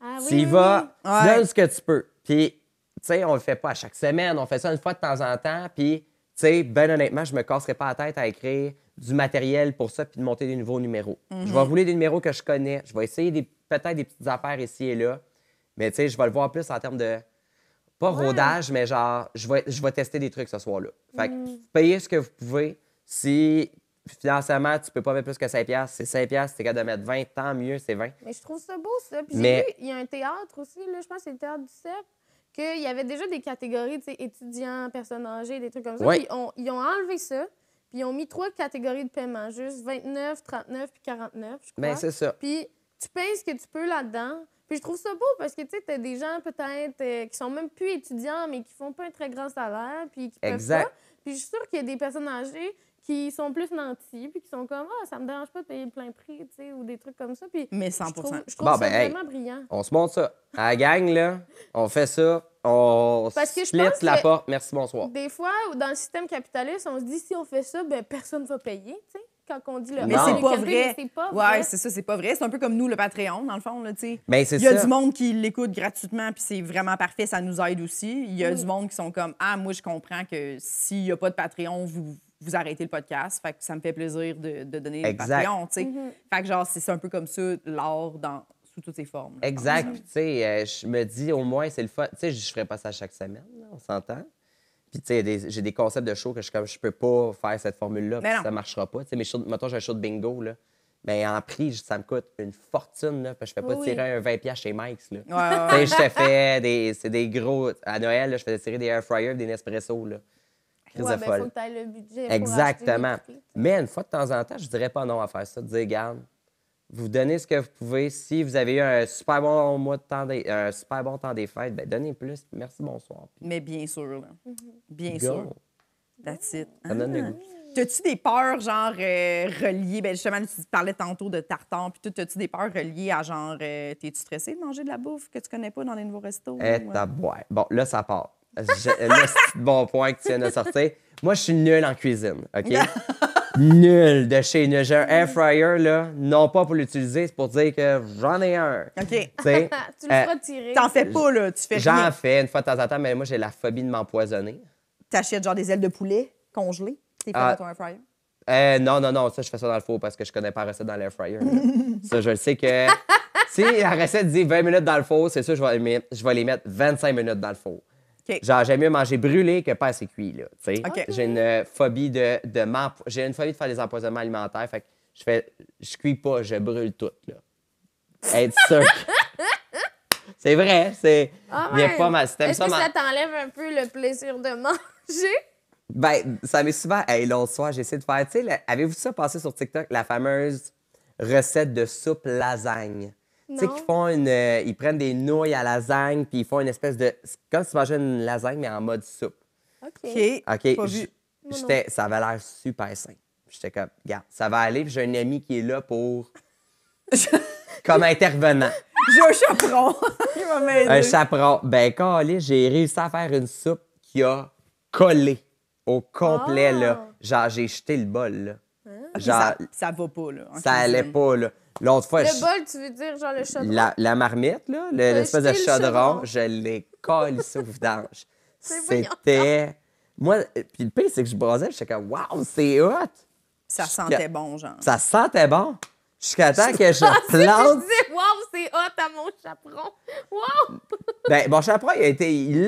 Ah oui. Tu va donne ce que tu peux. Puis, tu sais, on le fait pas à chaque semaine, on fait ça une fois de temps en temps. Puis, tu sais, ben honnêtement, je me casserai pas la tête à écrire du matériel pour ça puis de monter des nouveaux numéros. Je vais mhm. rouler des numéros que je connais. Je vais essayer peut-être des petites affaires ici et là. Mais tu sais, je vais le voir plus en termes de. Pas rodage, mais genre, je vais, je vais tester des trucs ce soir-là. Fait que mhm. payez ce que vous pouvez. Si financièrement, tu peux pas mettre plus que 5$, c'est 5$, si tu capable de mettre 20, tant mieux, c'est 20. Mais je trouve ça beau, ça. Puis j'ai vu, il y a un théâtre aussi, là, je pense que c'est le théâtre du CEP qu'il y avait déjà des catégories, tu sais, étudiants, personnes âgées, des trucs comme ça. ils ont enlevé ça. Puis ils ont mis trois catégories de paiement, juste 29, 39 puis 49, je ben, c'est ça. Puis tu payes ce que tu peux là-dedans. Puis je trouve ça beau parce que, tu sais, t'as des gens peut-être euh, qui sont même plus étudiants, mais qui font pas un très grand salaire, puis qui peuvent exact. Puis je suis sûre qu'il y a des personnes âgées qui sont plus nantis, puis qui sont comme Ah, ça me dérange pas de payer le plein prix, tu sais, ou des trucs comme ça. Puis Mais 100 Je trouve, ben, vraiment brillant. On se montre ça. À la gang, là, on fait ça. On Parce split la porte. Merci, bonsoir. Des fois, dans le système capitaliste, on se dit si on fait ça, ben personne ne va payer, tu sais quand on dit le Mais c'est pas, vrai. Ouais, c'est ça, c'est pas vrai. C'est un peu comme nous, le Patreon, dans le fond, là, tu ben, Il y a du monde qui l'écoute gratuitement, puis c'est vraiment parfait, ça nous aide aussi. Il y a du monde qui sont comme, ah, moi, je comprends que s'il n'y a pas de Patreon, vous vous arrêtez le podcast. Fait que ça me fait plaisir de, donner des mm-hmm. Fait que genre, c'est un peu comme ça, l'art dans sous toutes ses formes. Exact. Mm-hmm. Tu euh, je me dis au moins, c'est le fun. Tu je ferai pas ça chaque semaine, on s'entend. Puis, tu j'ai des concepts de show que je comme, je peux pas faire cette formule-là, ça marchera pas. Tu mais j'ai un show de bingo, Mais en prix, ça me coûte une fortune, là, parce je fais pas tirer un 20$ chez Mike. là. je fais des, des gros... À Noël, je faisais tirer des air fryers, des Nespresso, là le budget Exactement. Mais une fois de temps en temps, je ne dirais pas non à faire ça. De dire, vous donnez ce que vous pouvez. Si vous avez eu un super bon mois de temps, des, super bon temps des fêtes, ben donnez plus. Merci, bonsoir. Mais bien sûr, mhm. Bien sûr. That's it. Ça donne ah. T'as-tu des peurs, genre, euh, reliées? Ben, justement, tu parlais tantôt de tartan, puis tout. T'as-tu des peurs reliées à, genre, es euh, t'es-tu stressé de manger de la bouffe que tu connais pas dans les nouveaux restos? Eh, euh? Bon, là, ça part le bon point que tu viens de sortir. Moi, je suis nul en cuisine, OK? nul de chez nul. J'ai un air fryer, là, non pas pour l'utiliser, c'est pour dire que j'en ai un. OK. tu le feras euh, tirer. T'en fais pas, là. Tu fais J'en fais une fois de temps en temps, mais moi, j'ai la phobie de m'empoisonner. T'achètes genre des ailes de poulet congelées? T'es prends ah. dans ton air fryer? Euh, non, non, non, ça, je fais ça dans le four parce que je connais pas la recette dans l'air fryer. ça, je le sais que. si la recette dit 20 minutes dans le four, c'est sûr, je vais, les mettre 25 minutes dans le four. Genre, j'aime mieux manger brûlé que pas assez cuit, là. J'ai une euh, phobie de, de J'ai une phobie de faire des empoisonnements alimentaires. Fait que je fais. Je cuis pas, je brûle tout, là. Être sûr. c'est vrai, c'est. Ah ouais. pas mal. Est-ce que ça t'enlève un peu le plaisir de manger? Ben, ça m'est souvent. Hey, l'autre soir, j'essaie de faire. Tu sais, avez-vous ça passé sur TikTok? La fameuse recette de soupe lasagne. Tu qu'ils font une. Euh, ils prennent des nouilles à lasagne, puis ils font une espèce de. c'est Comme si tu mangeais une lasagne, mais en mode soupe. OK. OK. Ça avait l'air super sain. J'étais comme, regarde, ça va aller, j'ai un ami qui est là pour. comme intervenant. J'ai un chaperon. Un chaperon. Ben, calé, j'ai réussi à faire une soupe qui a collé au complet, ah. là. Genre, j'ai jeté le bol, là. Ah. Ça, ça va pas, là. ça allait pas, là. L'autre fois, Le bol, tu veux dire, genre le chaudron? la, marmite, là, l'espèce de chaudron, je l'ai collé au vidange. C'est C'était. Moi, puis le pire, c'est que je brasais, suis comme, waouh, c'est hot! Ça sentait bon, genre. Ça sentait bon! Jusqu'à temps que je ah, plante. Je dis waouh, c'est hot à mon chaperon. Waouh! Ben, mon chaperon, il a été. Il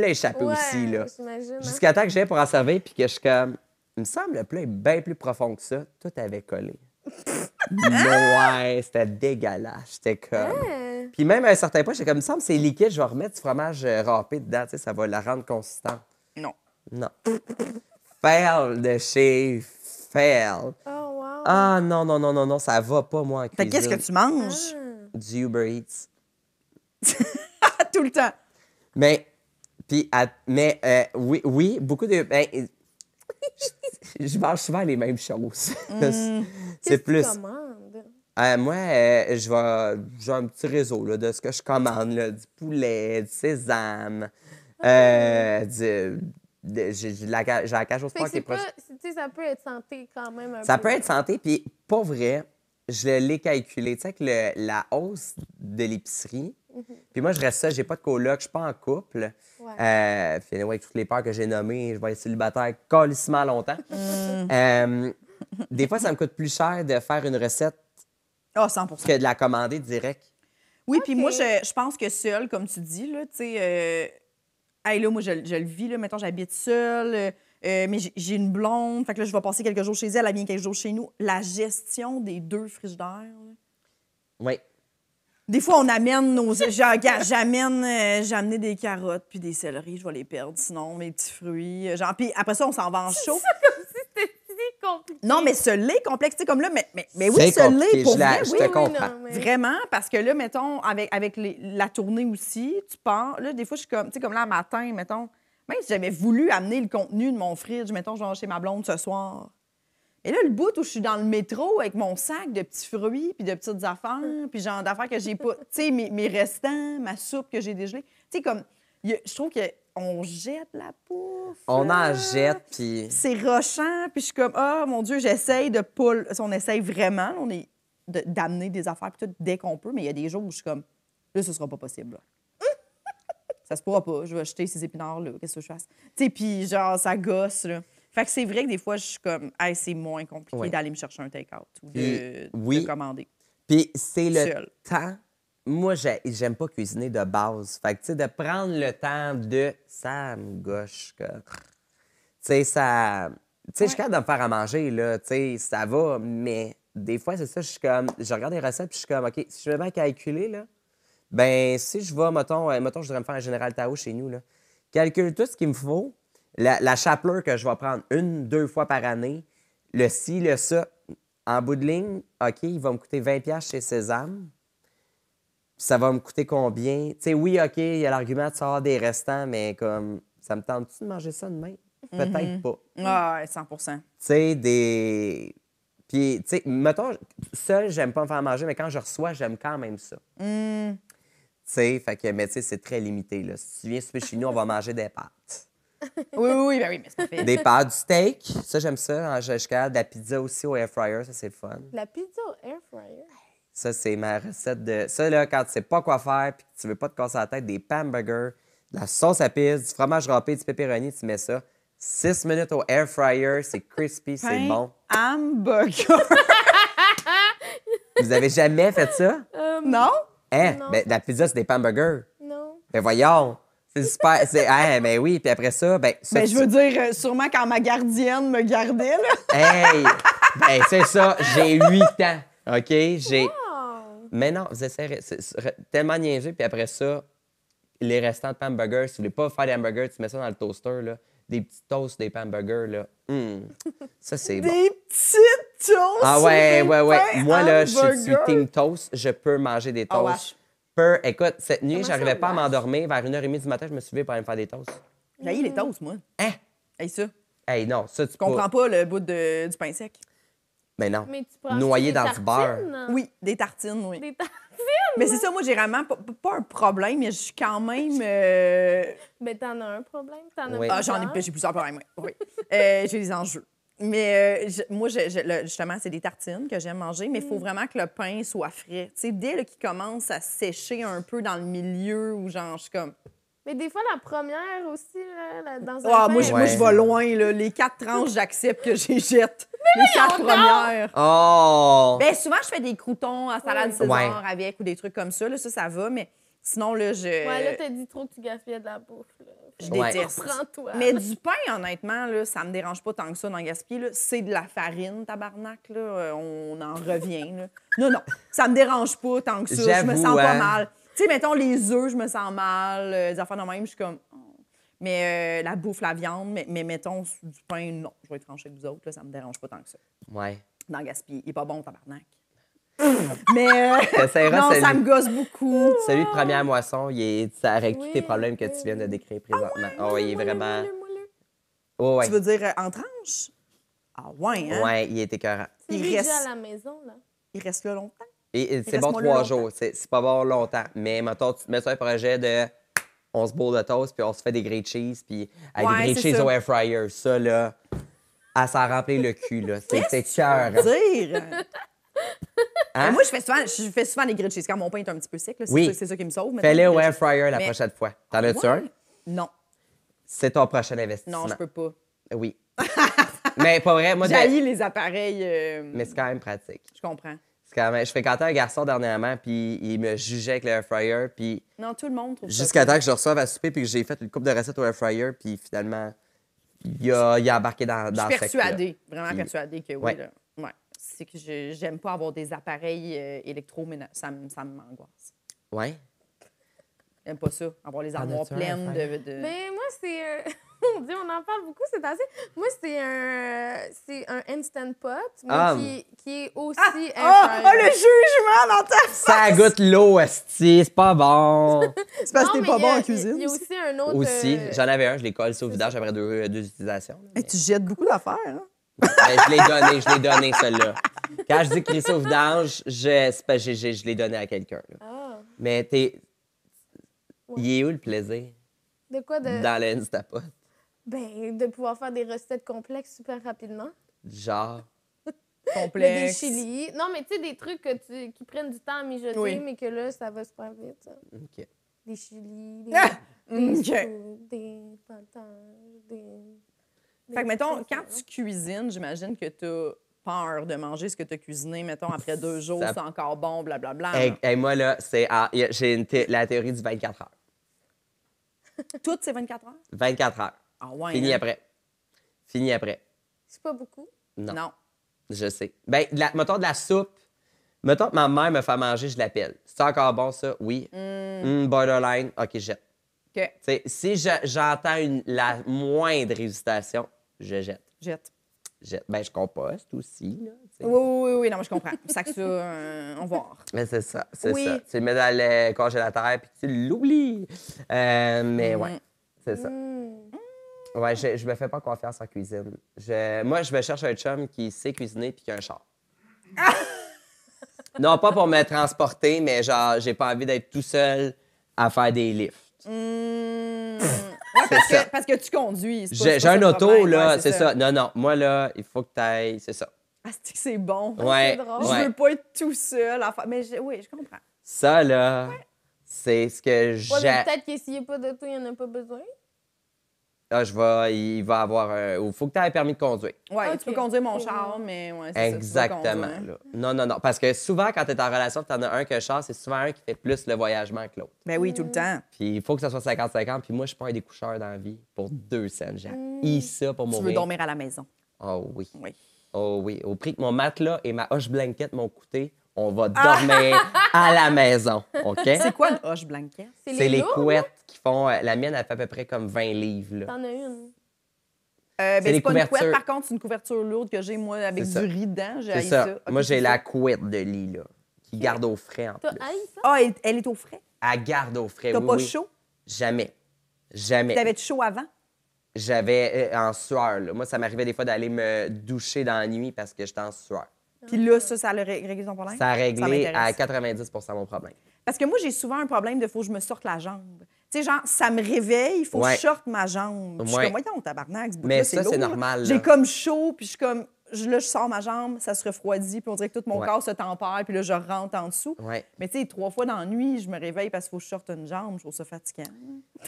l'a échappé aussi, là. Hein. Jusqu'à temps que j'ai pour en servir, puis que je suis comme. Il me semble le plat est bien plus profond que ça. Tout avait collé ouais, c'était dégueulasse. J'étais comme. Puis même à un certain point, j'étais comme, il me semble c'est liquide, je vais remettre du fromage euh, râpé dedans, tu ça va la rendre consistante. Non. Non. fail de chez fail. Oh, wow. Ah non, non, non, non, non, ça va pas, moi, en qu'est-ce que tu manges? Ah. Du Uber Eats. Tout le temps. Mais, puis, mais euh, oui, oui, beaucoup de. Ben, je mange souvent les mêmes choses. Hmm. c'est plus. Que commandes? Euh, moi, euh, je vais. J'ai un petit réseau là, de ce que je commande, du poulet, du sésame, euh, J'ai la, cage au sport qui est proche. ça peut être santé quand même. Un ça peut être santé, puis pas vrai, je l'ai calculé. Tu sais, que la hausse de l'épicerie, Mhm. Puis moi, je reste ça, j'ai pas de coloc, je suis pas en couple. Ouais. Euh, toutes les peurs que j'ai nommées, je vais être célibataire colissement longtemps. Mhm. Euh, des fois, ça me coûte plus cher de faire une recette ah, oh, 100 que de la commander direct. Oui, puis moi, je, pense que seule, comme tu dis, là, tu sais, euh, moi, je, le vis, là, j'habite seule. Euh, mais j'ai une blonde, fait que là, je vais passer quelques jours chez elle, elle vient quelques jours chez nous. La gestion des deux frigidaires. Oui, des fois, on amène nos. Euh, j'amène. des carottes puis des céleris. Je vais les perdre. Sinon, mes petits fruits. Euh, genre, puis après ça, on s'en va en chaud. Non, mais ce lait complexe, c'est comme là, mais, mais, oui, ce lait pour je je te Vraiment, parce que là, mettons, avec, avec la tournée aussi, tu pars. Là, des fois, je suis comme, tu sais, comme là, matin, mettons, même si j'avais voulu amener le contenu de mon fridge, mettons, genre chez ma blonde ce soir, et là, le bout où je suis dans le métro avec mon sac de petits fruits, puis de petites affaires, puis genre d'affaires que j'ai pas, tu sais, mes, restants, ma soupe que j'ai dégelée. Tu sais, comme, je trouve qu'on jette la pouffe. On en jette, puis. C'est rochant, puis je suis comme, ah, oh, mon Dieu, j'essaye de pas. on essaye vraiment, on est d'amener des affaires, puis tout, dès qu'on peut, mais il y a des jours où je suis comme, là, ce sera pas possible, ça se pourra pas, je vais acheter ces épinards-là, qu'est-ce que je fasse? Tu sais, puis genre, ça gosse, là. Fait que c'est vrai que des fois, je suis comme, hey, c'est moins compliqué d'aller me chercher un take-out ou de, oui. commander. Puis c'est le temps. Moi, j'aime pas cuisiner de base. Fait que, tu sais, de prendre le temps de. Ça me gauche, Tu sais, ça. Tu sais, je suis de me faire à manger, là. Tu sais, ça va, mais des fois, c'est ça, je suis comme. Je regarde les recettes, puis je suis comme, OK, si je veux bien calculer, là, ben, si je vais, mettons, euh, mettons, je voudrais me faire un général Tao chez nous, là. Calcule tout ce qu'il me faut, la, la chapelure que je vais prendre une, deux fois par année, le ci, le ça, en bout de ligne, OK, il va me coûter 20$ chez Sésame. Ça va me coûter combien? Tu sais, oui, OK, il y a l'argument de ça, des restants, mais comme, ça me tente-tu de manger ça demain? Peut-être mhm. pas. Ah, 100 Tu sais, des. Puis, tu sais, mettons, seul, j'aime pas me faire manger, mais quand je reçois, j'aime quand même ça. Mhm. Tu sais, fait que, mais tu sais, c'est très limité. Là. Si tu viens chez nous, on va manger des pâtes. Oui, oui, oui, ben oui, mais c'est fait. Des pâtes, du steak, ça, j'aime ça. Ah, Jusqu'à de la pizza aussi au air fryer, ça, c'est le fun. La pizza au air fryer? Ça, c'est ma recette de. Ça, là, quand tu sais pas quoi faire puis que tu veux pas te casser la tête, des hamburgers, de la sauce à pizza, du fromage râpé, du pepperoni, tu mets ça. Six minutes au air fryer, c'est crispy, c'est bon. Hamburger! Vous avez jamais fait ça? Euh, non? eh ben, la pizza, c'est des hamburgers. Non. Ben voyons! Super. C'est, ah, mais eh, ben oui, puis après ça, ben. ben, je veux dire, euh, sûrement quand ma gardienne me gardait, là. hey! Ben, c'est ça, j'ai 8 ans, OK? J'ai. Mais non, vous essayez, c'est tellement niaisé, puis après ça, les restants de hamburgers, si vous voulez pas faire des hamburgers, tu mets ça dans le toaster, là. Des petits toasts, des hamburgers, là. Hum. Ça, c'est bon. Des petites toasts! Ah ouais, ouais, ouais. Moi, là, je suis team toast. Je peux manger des ah toasts. Peur, écoute, cette nuit, j'arrivais pas à m'endormir. Vers 1h30 du matin, je me suis levé pour aller me faire des toasts. J'ai les toasts, moi. Hein? Hey, ça. Hey, non, ça, tu comprends pas le bout de- du pain sec. Mais non. Mais tu Noyé dans du beurre. Hein? Oui, des tartines, oui. Des tartines. Mais c'est ça, moi, j'ai vraiment pas, un problème, mais je suis quand même. Mais euh, Mais t'en as un problème? T'en as Ah, j'en ai, plusieurs. Ben, j'ai plusieurs problèmes, oui. Euh, j'ai des enjeux. Mais euh, moi, justement, c'est des tartines que j'aime manger, mais il faut mm. vraiment que le pain soit frais. Tu sais, dès qu'il commence à sécher un peu dans le milieu, ou genre, je suis comme... Mais des fois, la première aussi, là, dans un ah, pain, moi, je vais loin. Là. Les quatre tranches, j'accepte que j'y jette. Mais les quatre premières. Oh! Bien, souvent, je fais des croutons à salade oui. César avec ou des trucs comme ça. Là, ça, ça va, mais sinon, là, je... Ouais, là, t'as dit trop que tu gaspillais de la bouffe. Là je déteste. Mais du pain, honnêtement, là, ça me dérange pas tant que ça d'en gaspiller. C'est de la farine, tabarnak. Euh, on en revient. Non, non, ça me dérange pas tant que ça. Je me sens pas hein. mal. Tu sais, mettons, les œufs, je me sens mal. Les euh, affaires de même, je suis comme... Oh. Mais euh, la bouffe, la viande, mais, mettons du pain, non. Je vais être franche avec vous autres, là, ça me dérange pas tant que ça. Ouais. D'en gaspiller. Il est pas bon, tabarnak. Mais euh, ça non, ça me gosse beaucoup. Celui de première moisson, il ça règle tous tes problèmes que tu viens de décrire présentement. Ah oh, il est vraiment. ouais. Tu veux dire euh, en tranche? Ah ouais, hein? Ouais, il est écœurant. il reste à la maison, là. Il reste là longtemps. c'est bon trois jours. C'est pas bon longtemps. Mais maintenant, tu mets sur un projet de on se boule de toast, puis on se fait des grilled cheese, puis avec des grilled cheese au air fryer. Ça, là, à s'en remplir le cul, là. C'est cœur. dire? Hein? Moi, je fais, souvent, je fais souvent des grilled cheese. Quand mon pain est un petit peu sec, c'est ça, qui me sauve. Fais-le au air fryer la prochaine fois. Ah, T'en as-tu un? Non. C'est ton prochain investissement. Non, je peux pas. Oui. mais pas vrai, moi... J'ai les appareils... Euh, mais c'est quand même pratique. Je comprends. Quand même... Je fréquentais un garçon dernièrement, puis il me jugeait avec le air fryer, puis... Non, tout le monde trouve Jusqu'à temps que je reçoive à souper, puis que j'ai fait une coupe de recettes au air fryer, puis finalement, il a, embarqué dans, dans Je suis persuadée, vraiment persuadé persuadée que oui. Là. Ouais c'est que j'aime pas avoir des appareils euh, électro, mais ça, ça m'angoisse. ouais J'aime pas ça, avoir les armoires pleines de, Mais moi, c'est. on dit on en parle beaucoup c'est assez. Moi, c'est un, c'est un instant pot, mais ah. qui, qui, est ah! aussi. oh, le jugement dans ta face! Ça goûte l'eau, c'est pas bon. c'est parce que t'es pas bon en cuisine. Il y a aussi un autre. Aussi, euh, j'en avais un, je l'ai collé au vidage après deux, deux utilisations. Et tu jettes beaucoup d'affaires, hein? je l'ai donné, je l'ai donné, celle-là. Quand je dis que au vidange, je, c'est je, je, l'ai donné à quelqu'un. Ah. Mais t'es. Il est où le plaisir? De quoi de. Dans pote? Ben, de pouvoir faire des recettes complexes super rapidement. Genre. Complexe. Des chili. Non, mais tu sais, des trucs qui prennent du temps à mijoter, mais que là, ça va super vite. OK. Des chili. des, Ah! des fait que, mettons, quand tu cuisines, j'imagine que tu as peur de manger ce que tu as cuisiné, mettons, après deux jours, c'est encore bon, blablabla. Bla, moi, là, c'est j'ai la théorie du 24 heures. Toutes, ces 24 heures? 24 heures. Ah ouais. Fini hein? après. Fini après. C'est pas beaucoup. Non. Je sais. Ben, mettons de la soupe. Mettons que ma mère me fait manger, je l'appelle. C'est encore bon, ça? Oui. Mm. Mm, borderline. OK, jette. OK. si j'entends la moindre hésitation, je jette. Jette. jette. Ben, je composte aussi. Là, oui, oui, oui, non, mais je comprends. sac ça, euh, on va. Mais c'est ça, c'est ça. Tu le mets dans le congélateur puis tu l'oublies. Euh, mais mm. ouais, c'est ça. Mm. Ouais, je, je, me fais pas confiance en cuisine. moi, je vais chercher un chum qui sait cuisiner puis qui a un char. non, pas pour me transporter, mais genre, j'ai pas envie d'être tout seul à faire des lifts. Mm parce, que, parce, que, tu conduis. J'ai un auto, là, c'est ça. Non, non, moi, là, il faut que tu ailles, c'est ça. Ah, c'est bon. Ouais, drôle. Je veux pas être tout seul. Enfin, mais oui, je comprends. Ça, là, c'est ce que j'ai. Peut-être qu'il n'y a pas d'auto, il n'y en a pas besoin. Ah, je il va avoir faut que tu aies permis de conduire. Oui, tu peux conduire mon char, mais ouais, c'est Exactement. Non, non, non. Parce que souvent, quand tu es en relation, tu en as un que char, c'est souvent un qui fait plus le voyagement que l'autre. Ben oui, tout le temps. Puis il faut que ça soit 50-50. Puis moi, je suis des coucheurs découcheur dans la vie pour deux cents. J'ai mm. ça pour mon. Tu veux dormir à la maison. Oh oui. Oui. Oh oui. Au prix que mon matelas et ma hoche blanquette m'ont coûté, on va ah! dormir à la maison. OK? C'est quoi une hoche blanquette? C'est les couettes Bon, euh, La mienne, elle fait à peu près comme 20 livres. T'en as une? Euh, ben, c'est pas couvertures. une couette, par contre, c'est une couverture lourde que j'ai, moi, avec du riz dedans. J'ai ça. moi, j'ai la couette de lit, là, qui garde au frais, en plus. Ah, elle, est au frais? Elle garde au frais, T'as pas chaud? Jamais. Jamais. tavais chaud avant? J'avais euh, en sueur, Moi, ça m'arrivait des fois d'aller me doucher dans la nuit parce que j'étais en sueur. Puis là, ça, ça a réglé ton problème? Ça a réglé à 90 mon problème. Parce que moi, j'ai souvent un problème de faut que je me sorte la jambe genre, ça me réveille, il faut que je sorte ma jambe. je suis comme, voyons, tabarnak, ce Mais ça, c'est normal. J'ai comme chaud, puis je comme, je, là, je sors ma jambe, ça se refroidit, puis on dirait que tout mon corps se tempère, puis là, je rentre en dessous. Mais tu sais, trois fois dans la nuit, je me réveille parce qu'il faut que je sorte une jambe, je trouve ça fatigant.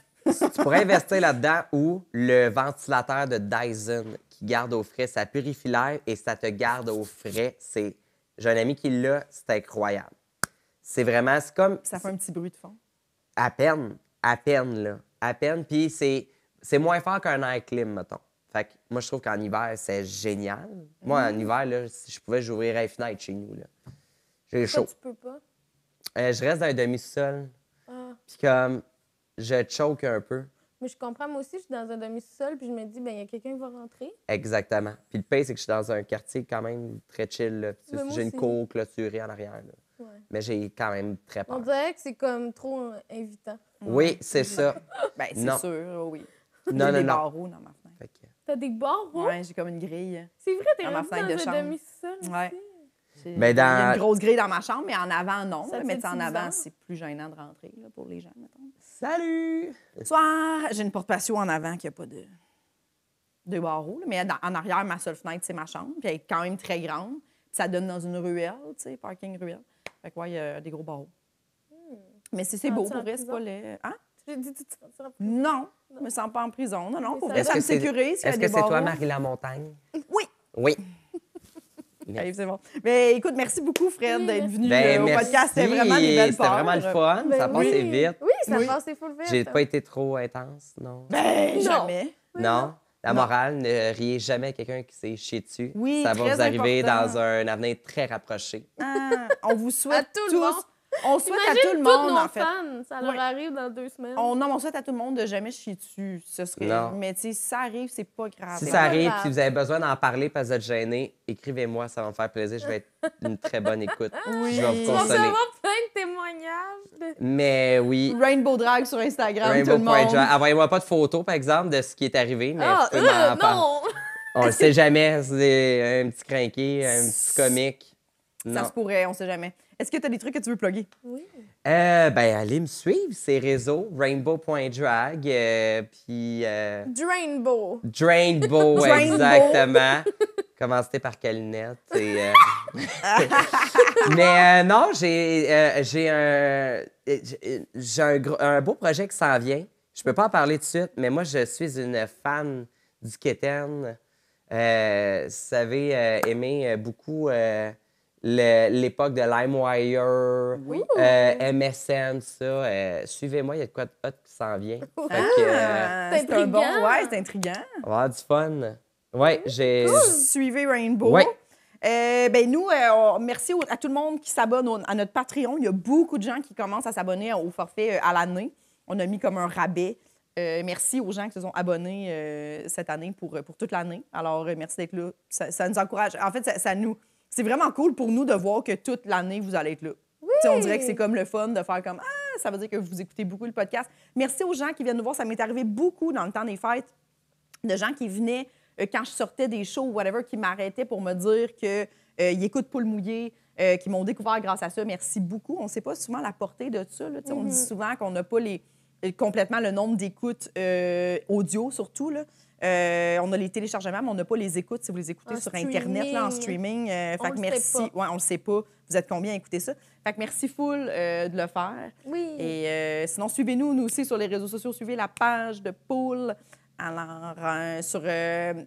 tu pourrais investir là-dedans ou le ventilateur de Dyson qui garde au frais, ça purifie l'air et ça te garde au frais. C'est... J'ai un ami qui l'a, c'est incroyable. C'est vraiment, c'est comme... Ça fait un petit bruit de fond. À peine à peine, là. À peine. Puis c'est moins fort qu'un air clim, mettons. Fait que moi, je trouve qu'en hiver, c'est génial. Moi, en mm-hmm. hiver, là, si je pouvais, jouer la fenêtre chez nous, là. J'ai chaud. tu peux pas? Euh, je reste dans un demi-sol. Ah. Puis comme, je choke un peu. Mais je comprends, moi aussi, je suis dans un demi-sol, puis je me dis, ben il y a quelqu'un qui va rentrer. Exactement. Puis le pire, c'est que je suis dans un quartier quand même très chill. Ben, j'ai une cour clôturée en arrière. Là. Mais j'ai quand même très peur. On dirait que c'est comme trop invitant. Oui, c'est ça. ben, c'est sûr, oui. Non, non, des barreaux dans ma fenêtre. T'as des barreaux? Oui, j'ai comme une grille. C'est vrai, t'es Dans ma dans fenêtre de chambre. J'ai- une grosse grille dans ma chambre, mais en avant, non. mais en avant, c'est plus gênant de rentrer pour les gens, mettons. Salut! Soir, j'ai une porte patio en avant qui n'a pas de, barreaux. mais en arrière, ma seule fenêtre, c'est ma chambre. Puis elle est quand même très grande. Puis ça donne dans une ruelle, tu sais, parking ruelle quoi il y a des gros barreaux. Hmm. Mais si c'est beau, pour vrai, c'est pas laid. Hein? Non, je me sens pas en prison. Non, non, pour vrai, ça me sécurise. Est-ce que c'est toi, Marie-La Montagne? Oui. Oui. Allez, c'est bon. Mais ben, écoute, merci beaucoup, Fred, d'être venu ben, euh, au podcast. C'était vraiment les belles C'était vraiment le fun. Ben ça passait vite. Oui, ça oui. passait full vite. J'ai pas été trop intense, non. jamais. non. La morale, ne riez jamais quelqu'un qui s'est chié dessus. Oui, Ça va vous arriver dans un avenir très rapproché. Ah, on vous souhaite à tous. On souhaite à tout le monde, en fait. Fans, ça leur arrive dans deux semaines. On, non, on souhaite à tout le monde de jamais chier dessus. Ce serait... Non. Mais si ça arrive, c'est pas grave. Si ça arrive, si vous avez besoin d'en parler parce que vous êtes gêné, écrivez-moi, ça va me faire plaisir. Je vais être une très bonne écoute. Oui. Je vais vous consoler. On plein de témoignages. Mais oui. Rainbow Drag sur Instagram, tout le monde. Envoyez-moi pas de photos, par exemple, de ce qui est arrivé, mais ah, euh, non. Parler. On le sait jamais. C'est un petit crinqué, un petit comique. Ça se pourrait, on sait jamais. Est-ce que tu as des trucs que tu veux plugger? Oui. Euh, ben, allez me suivre, ces réseaux, rainbow.drag, euh, puis... Euh, Drainbow. Drainbow, exactement. Commencez par Calinette. Mais non, j'ai j'ai un, un, beau projet qui s'en vient. Je peux pas en parler tout de suite, mais moi, je suis une fan du Keten. vous savez, aimer beaucoup l'époque de LimeWire, euh, MSN, ça. Euh, suivez-moi, il y a de quoi de hot qui s'en vient. Ah! Euh, c'est intriguant. Bon, ouais, c'est intriguant. On va avoir du fun. Ouais, mm-hmm. j'ai. Cool. Suivez Rainbow. ben nous, merci à tout le monde qui s'abonne à notre Patreon. Il y a beaucoup de gens qui commencent à s'abonner au forfait à l'année. On a mis comme un rabais. merci aux gens qui se sont abonnés cette année pour, pour toute l'année. Alors, merci d'être là. Ça, nous encourage. En fait, ça nous c'est vraiment cool pour nous de voir que toute l'année, vous allez être là. On dirait que c'est comme le fun de faire comme Ah, ça veut dire que vous écoutez beaucoup le podcast. Merci aux gens qui viennent nous voir. Ça m'est arrivé beaucoup dans le temps des fêtes de gens qui venaient euh, quand je sortais des shows ou whatever, qui m'arrêtaient pour me dire qu'ils euh, écoutent Poule Mouillée, euh, qui m'ont découvert grâce à ça. Merci beaucoup. On ne sait pas souvent la portée de ça. On dit mm-hmm. souvent qu'on n'a pas les, complètement le nombre d'écoutes audio, surtout. Là. Euh, on a les téléchargements, mais on n'a pas les écoutes si vous les écoutez sur Internet, en streaming. Euh, fait merci. on le sait pas. Vous êtes combien à écouter ça? Fait que merci full euh, de le faire. Oui. Et sinon, suivez-nous, nous aussi, sur les réseaux sociaux. Suivez la page de poule Alors, sur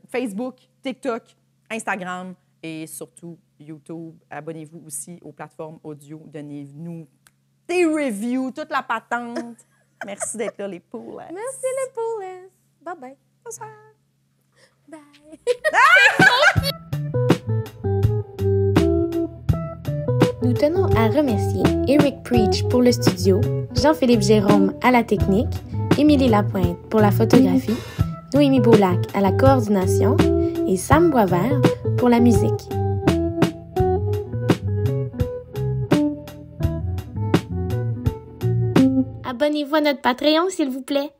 Facebook, TikTok, Instagram et surtout YouTube. Abonnez-vous aussi aux plateformes audio. Donnez-nous des reviews, toute la patente. merci d'être là, les poules. Merci, les poules. Bye-bye. Bonsoir. Bye. Nous tenons à remercier Eric Preach pour le studio, Jean-Philippe Jérôme à la technique, Émilie Lapointe pour la photographie, Noémie Boulac à la coordination et Sam Boisvert pour la musique. Abonnez-vous à notre Patreon, s'il vous plaît.